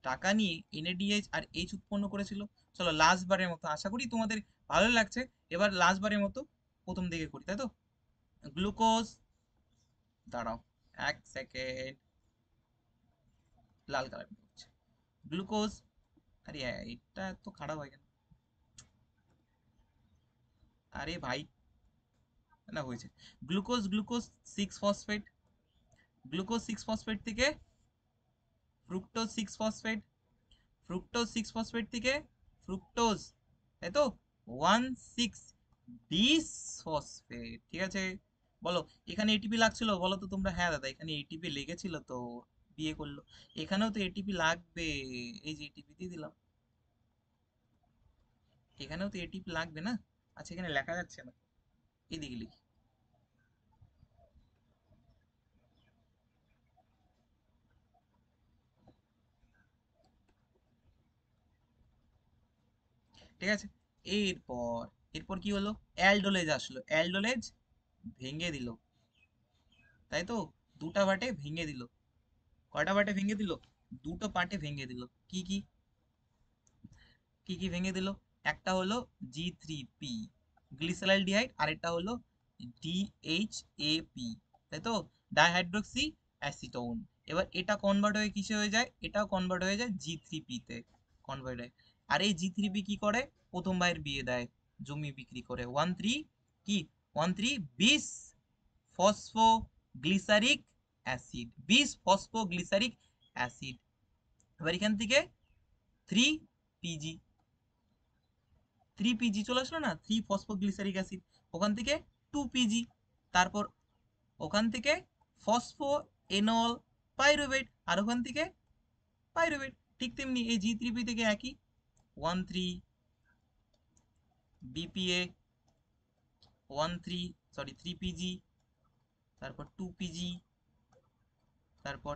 টাকা নিয়ে এনএডিএইচ আর এইচ উৎপন্ন করেছিল চলো লাস্ট বারের মতো আশা করি তোমাদের ভালো লাগছে এবার লাস্ট বারের মতো প্রথম দিকে করি তাই তো গ্লুকোজ দাঁড়াও এক সেকেন্ড লাল কালার হচ্ছে গ্লুকোজ আরে এটা তো খারাপ হয় কেন আরে ভাই না হয়েছে glucose glucose six phosphate glucose six phosphate থেকে fructose six phosphate fructose six phosphate থেকে ফ্রুক্টোজ তাই তো ওয়ান সিক্স ফসফেট ঠিক আছে বলো এখানে এটিপি লাগছিল বলো তো তোমরা হ্যাঁ দাদা এখানে এটিপি লেগেছিল তো বিয়ে করলো এখানেও তো এটিপি লাগবে এই যে এটিপি দিয়ে দিলাম এখানেও তো এটিপি লাগবে না আচ্ছা এখানে লেখা যাচ্ছে না এদিকে লিখি ঠিক আছে এরপর এরপর কি হলো অ্যালডোলেজ আসলো অ্যালডোলেজ ভেঙে দিল তাই তো দুটা পার্টে ভেঙে দিল কয়টা পার্টে ভেঙে দিল দুটো পার্টে ভেঙে দিল কি কি কি কি ভেঙে দিল একটা হলো জি থ্রি পি গ্লিসারাইল ডিহাইড আরেকটা হলো ডিএইচ এ পি তাই তো ডাইহাইড্রোক্সি অ্যাসিটোন এবার এটা কনভার্ট হয়ে কিসে হয়ে যায় এটাও কনভার্ট হয়ে যায় জি থ্রি পিতে কনভার্ট হয় আর এই জি থ্রি পি কি করে প্রথম ভাইয়ের বিয়ে দেয় জমি বিক্রি করে ওয়ান থ্রি কি one three bis phosphoglyceric acid bis phosphoglyceric acid এবার এখান থেকে থ্রি পিজি থ্রি পিজি চলে আসলো না থ্রি ফসফোগ্লিসারিক অ্যাসিড ওখান থেকে টু পিজি তারপর ওখান থেকে ফসফো এনল পাইরোবেট আর ওখান থেকে পাইরোবেট ঠিক তেমনি এই জি থ্রি পি থেকে একই one three BPA one three sorry three PG তারপর টু পিজি তারপর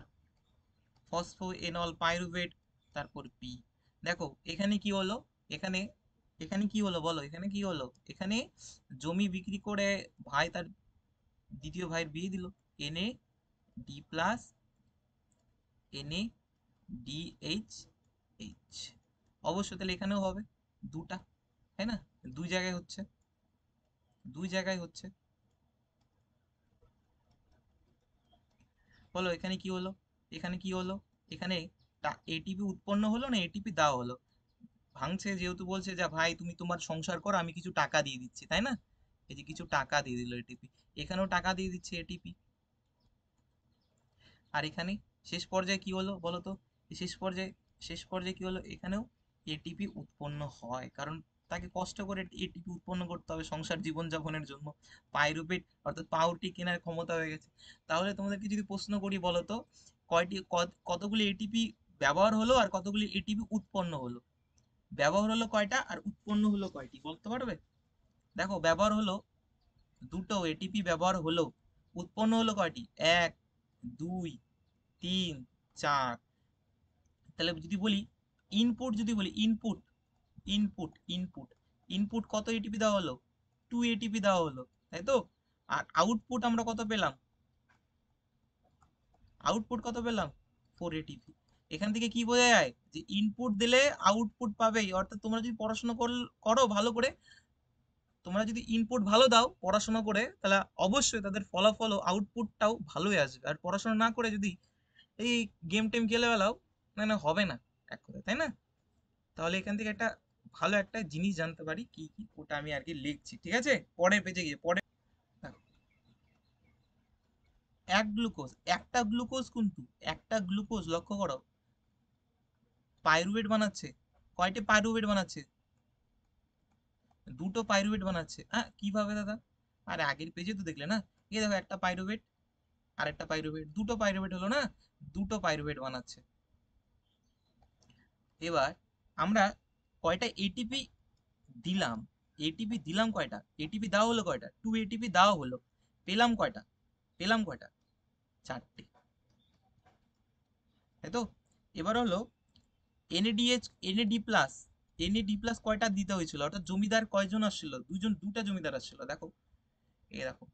ফসফো এনল পাইরুভেট তারপর পি দেখো এখানে কি হলো এখানে এখানে কি হলো বলো এখানে কি হলো এখানে জমি বিক্রি করে ভাই তার দ্বিতীয় ভাইয়ের বিয়ে দিল N A D plus N A D H H অবশ্যই তাহলে এখানেও হবে দুটা তাই না দুই জায়গায় হচ্ছে দুই জায়গায় হচ্ছে বলো এখানে কি হলো এখানে কি হলো এখানে এটিপি উৎপন্ন হলো না এটিপি দেওয়া হলো ভাঙছে যেহেতু বলছে যা ভাই তুমি তোমার সংসার করো আমি কিছু টাকা দিয়ে দিচ্ছি তাই না এই যে কিছু টাকা দিয়ে দিল এটিপি এখানেও টাকা দিয়ে দিচ্ছে এটিপি আর এখানে শেষ পর্যায়ে কি হলো বলো তো শেষ পর্যায়ে শেষ পর্যায়ে কি হলো এখানেও এটিপি উৎপন্ন হয় কারণ তাকে কষ্ট করে এটিপি উৎপন্ন করতে হবে সংসার জীবনযাপনের জন্য পাইরুপেট অর্থাৎ পাউরটি কেনার ক্ষমতা হয়ে গেছে তাহলে তোমাদেরকে যদি প্রশ্ন করি বলো তো কয়টি কতগুলি এটিপি ব্যবহার হলো আর কতগুলি এটিপি উৎপন্ন হলো ব্যবহার হলো কয়টা আর উৎপন্ন হলো কয়টি বলতে পারবে দেখো ব্যবহার হলো দুটো এটিপি ব্যবহার হলো উৎপন্ন হলো কয়টি এক দুই তিন চার তাহলে যদি বলি ইনপুট যদি বলি ইনপুট ইনপুট ইনপুট ইনপুট কত এটিপি দেওয়া হলো টু এটিপি দেওয়া হলো তাই তো আর আউটপুট আমরা কত পেলাম আউটপুট কত পেলাম ফোর এটিপি এখান থেকে কি বোঝা যায় যে ইনপুট দিলে আউটপুট পাবেই অর্থাৎ তোমরা যদি পড়াশোনা করো ভালো করে তোমরা যদি ইনপুট ভালো দাও পড়াশোনা করে তাহলে অবশ্যই তাদের ফলাফলও আউটপুটটাও ভালোই আসবে আর পড়াশোনা না করে যদি এই গেম টেম খেলে বেলাও না না হবে না এক করে তাই না তাহলে এখান থেকে একটা ভালো একটা জিনিস জানতে পারি কি কি ওটা আমি আর কি লিখছি ঠিক আছে পরে পেজে গিয়ে পরে এক গ্লুকোজ একটা গ্লুকোজ কিন্তু একটা গ্লুকোজ লক্ষ্য করো পাইরুভেট বানাচ্ছে কয়টা পাইরুভেট বানাচ্ছে দুটো পাইরুভেট বানাচ্ছে হ্যাঁ কিভাবে দাদা আরে আগের পেজে তো দেখলে না এই দেখো একটা পাইরুভেট আর একটা পাইরুভেট দুটো পাইরুভেট হলো না দুটো পাইরুভেট বানাচ্ছে এবার আমরা কয়টা এটিপি দিলাম এটিপি দিলাম কয়টা এটিপি দেওয়া হলো কয়টা টু এটিপি দেওয়া হলো পেলাম কয়টা পেলাম কয়টা চারটে তাই তো এবার হলো NADH NAD plus NAD plus কয়টা দিতে হয়েছিল অর্থাৎ জমিদার কয়জন আসছিল দুজন দুটা জমিদার আসছিল দেখো এই দেখো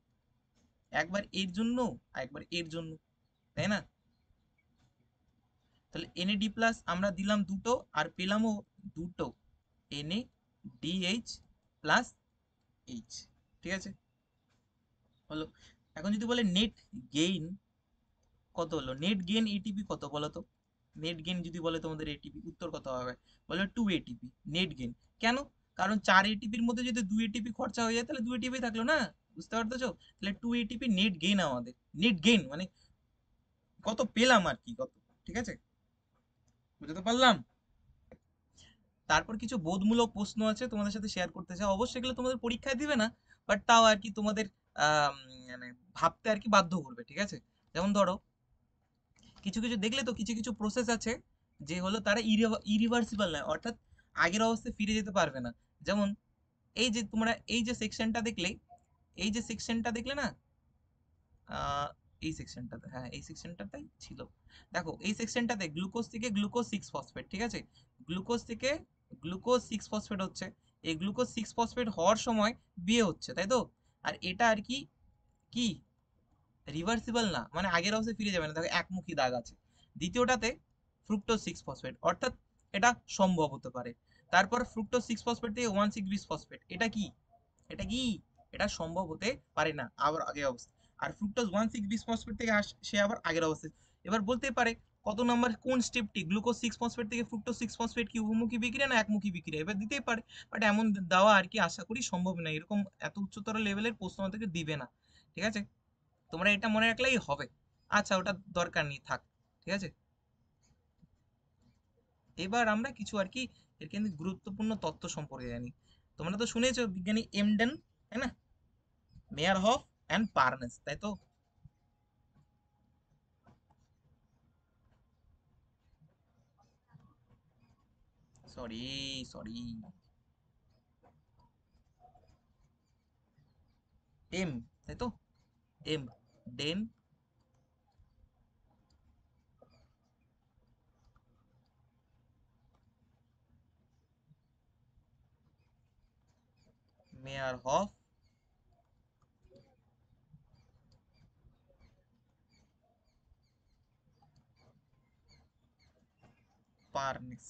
একবার এর জন্য একবার এর জন্য তাই না তাহলে ডি প্লাস আমরা দিলাম দুটো আর পেলামও দুটো এনএ ডিএইচ প্লাস এইচ ঠিক আছে হলো এখন যদি বলে নেট গেইন কত হলো নেট গেইন এটিপি কত বলো তো নেট গেইন যদি বলে তোমাদের এটিপি উত্তর কত হবে বলে টু এটিপি নেট গেইন কেন কারণ চার এটিপির মধ্যে যদি দুই এটিপি খরচা হয়ে যায় তাহলে দুই এটিপি থাকলো না বুঝতে পারতেছো তাহলে টু এটিপি নেট গেইন আমাদের নেট গেইন মানে কত পেলাম আর কি কত ঠিক আছে বুঝাতে পারলাম তারপর কিছু বোধমূলক প্রশ্ন আছে তোমাদের সাথে শেয়ার করতে চাই অবশ্যই এগুলো তোমাদের পরীক্ষায় দিবে না বাট তাও আর কি তোমাদের মানে ভাবতে আর কি বাধ্য করবে ঠিক আছে যেমন ধরো কিছু কিছু দেখলে তো কিছু কিছু প্রসেস আছে যে হলো তারা ইরিভার্সিবল নয় অর্থাৎ আগের অবস্থায় ফিরে যেতে পারবে না যেমন এই যে তোমরা এই যে সেকশনটা দেখলে এই যে সেকশনটা দেখলে না এই সেকশনটাতে হ্যাঁ এই সেকশনটাতে ছিল দেখো এই সেকশনটাতে গ্লুকোজ থেকে গ্লুকোজ সিক্স ফসফেট ঠিক আছে গ্লুকোজ থেকে গ্লুকোজ সিক্স ফসফেট হচ্ছে এই গ্লুকোজ সিক্স ফসফেট হওয়ার সময় বিয়ে হচ্ছে তাই তো আর এটা আর কি কি রিভার্সিবল না মানে আগের অবস্থায় ফিরে যাবে না দেখো একমুখী দাগ আছে দ্বিতীয়টাতে ফ্রুক্টোজ সিক্স ফসফেট অর্থাৎ এটা সম্ভব হতে পারে তারপর ফ্রুক্টোজ সিক্স ফসফেট থেকে ওয়ান সিক্স বিস ফসফেট এটা কি এটা কি এটা সম্ভব হতে পারে না আবার আগে অবস্থা আর fructose one six bis phosphate থেকে আসে সে আবার আগের অবস্থায় এবার বলতে পারে কত নম্বর কোন স্টেপটি গ্লুকোজ সিক্স ফসফেট থেকে ফ্রুক্টোজ সিক্স ফসফেট কি উভমুখী বিক্রিয়া না একমুখী বিক্রিয়া এবার দিতেই পারে বাট এমন দেওয়া আর কি আশা করি সম্ভব না এরকম এত উচ্চতর লেভেলের প্রশ্ন আমাদেরকে দিবে না ঠিক আছে তোমরা এটা মনে রাখলেই হবে আচ্ছা ওটা দরকার নেই থাক ঠিক আছে এবার আমরা কিছু আর কি এর কিন্তু গুরুত্বপূর্ণ তত্ত্ব সম্পর্কে জানি তোমরা তো শুনেছো বিজ্ঞানী এমডেন তাই না Meyerhof and partners. itu sorry, sorry. tim itu tim den, Mayor Hoff আরনেস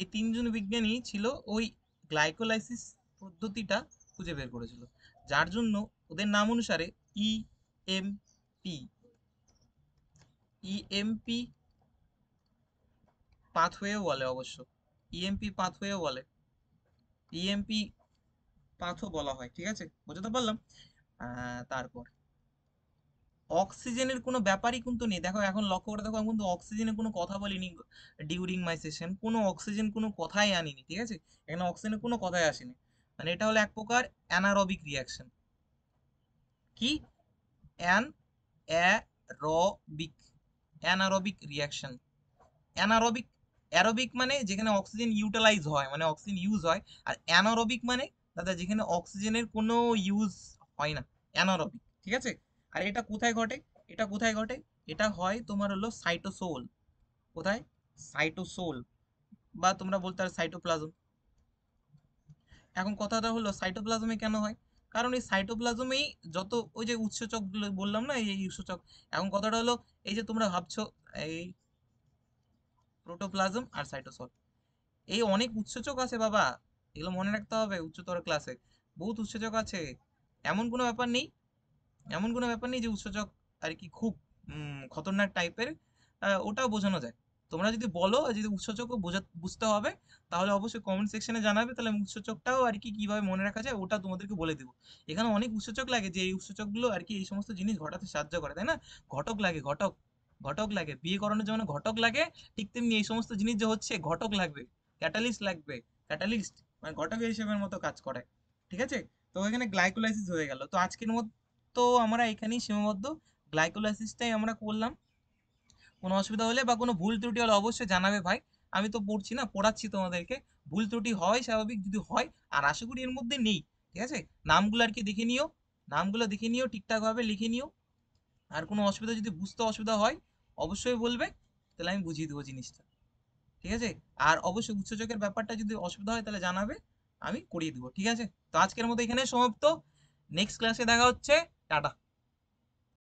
এই তিনজন বিজ্ঞানী ছিল ওই গ্লাইকোলাইসিস পদ্ধতিটা খুঁজে বের করেছিল যার জন্য ওদের নাম অনুসারে E M P EMP pathway বলে অবশ্য ইএমপি e পাথওয়ে বলে ইএমপি e পাথও বলা হয় ঠিক আছে বুঝতে পারলাম তারপর অক্সিজেনের কোনো ব্যাপারই কিন্তু নেই দেখো এখন লক্ষ্য করে দেখো আমি কিন্তু অক্সিজেনের কোনো কথা বলিনি ডিউরিং মাই সেশন কোনো অক্সিজেন কোনো কথাই আনিনি ঠিক আছে এখানে অক্সিজেনের কোনো কথাই আসেনি মানে এটা হলো এক প্রকার অ্যানারবিক রিয়াকশন কি anaerobic anaerobic reaction anaerobic aerobic মানে যেখানে অক্সিজেন ইউটিলাইজ হয় মানে অক্সিজেন ইউজ হয় আর অ্যানারবিক মানে দাদা যেখানে অক্সিজেনের কোনো ইউজ হয় না অ্যানারবিক ঠিক আছে আর এটা কোথায় ঘটে এটা কোথায় ঘটে এটা হয় তোমার হলো সাইটোসোল কোথায় সাইটোসোল বা তোমরা বলতে পারো সাইটোপ্লাজম এখন কথাটা হলো সাইটোপ্লাজমে কেন হয় কারণ এই সাইটোপ্লাজমেই যত ওই যে উৎসচক বললাম না এই উৎসচক এখন কথাটা হলো এই যে তোমরা ভাবছো এই প্রোটোপ্লাজম আর সাইটোসল এই অনেক উৎসেচক আছে বাবা এগুলো মনে রাখতে হবে উচ্চতর ক্লাসে বহুত উৎসচক আছে এমন কোনো ব্যাপার নেই এমন কোনো ব্যাপার নেই যে উৎসেচক আর কি খুব খতরনাক টাইপের ওটাও বোঝানো যায় তোমরা যদি বলো যদি উৎসচকও বোঝা বুঝতে হবে তাহলে অবশ্যই কমেন্ট সেকশনে জানাবে তাহলে আমি উৎসচকটাও আর কি কীভাবে মনে রাখা যায় ওটা তোমাদেরকে বলে দেবো এখানে অনেক উৎসচক লাগে যে এই উৎসচকগুলো আর কি এই সমস্ত জিনিস ঘটাতে সাহায্য করে তাই না ঘটক লাগে ঘটক ঘটক লাগে বিয়ে করানোর জন্য ঘটক লাগে ঠিক তেমনি এই সমস্ত জিনিস যে হচ্ছে ঘটক লাগবে ক্যাটালিস্ট লাগবে ক্যাটালিস্ট মানে ঘটক হিসেবের মতো কাজ করে ঠিক আছে তো এখানে গ্লাইকোলাইসিস হয়ে গেল তো আজকের মধ্যে তো আমরা এখানেই সীমাবদ্ধ গ্লাইকোলাইসিসটাই আমরা করলাম কোনো অসুবিধা হলে বা কোনো ভুল ত্রুটি হলে অবশ্যই জানাবে ভাই আমি তো পড়ছি না পড়াচ্ছি তোমাদেরকে ভুল ত্রুটি হয় স্বাভাবিক যদি হয় আর আশা করি এর মধ্যে নেই ঠিক আছে নামগুলো আর কি দেখে নিও নামগুলো দেখে নিও ঠিকঠাকভাবে লিখে নিও আর কোনো অসুবিধা যদি বুঝতে অসুবিধা হয় অবশ্যই বলবে তাহলে আমি বুঝিয়ে দেবো জিনিসটা ঠিক আছে আর অবশ্যই উচ্চযোগের ব্যাপারটা যদি অসুবিধা হয় তাহলে জানাবে আমি করিয়ে দেবো ঠিক আছে তো আজকের মতো এখানে সমাপ্ত নেক্সট ক্লাসে দেখা হচ্ছে ടാ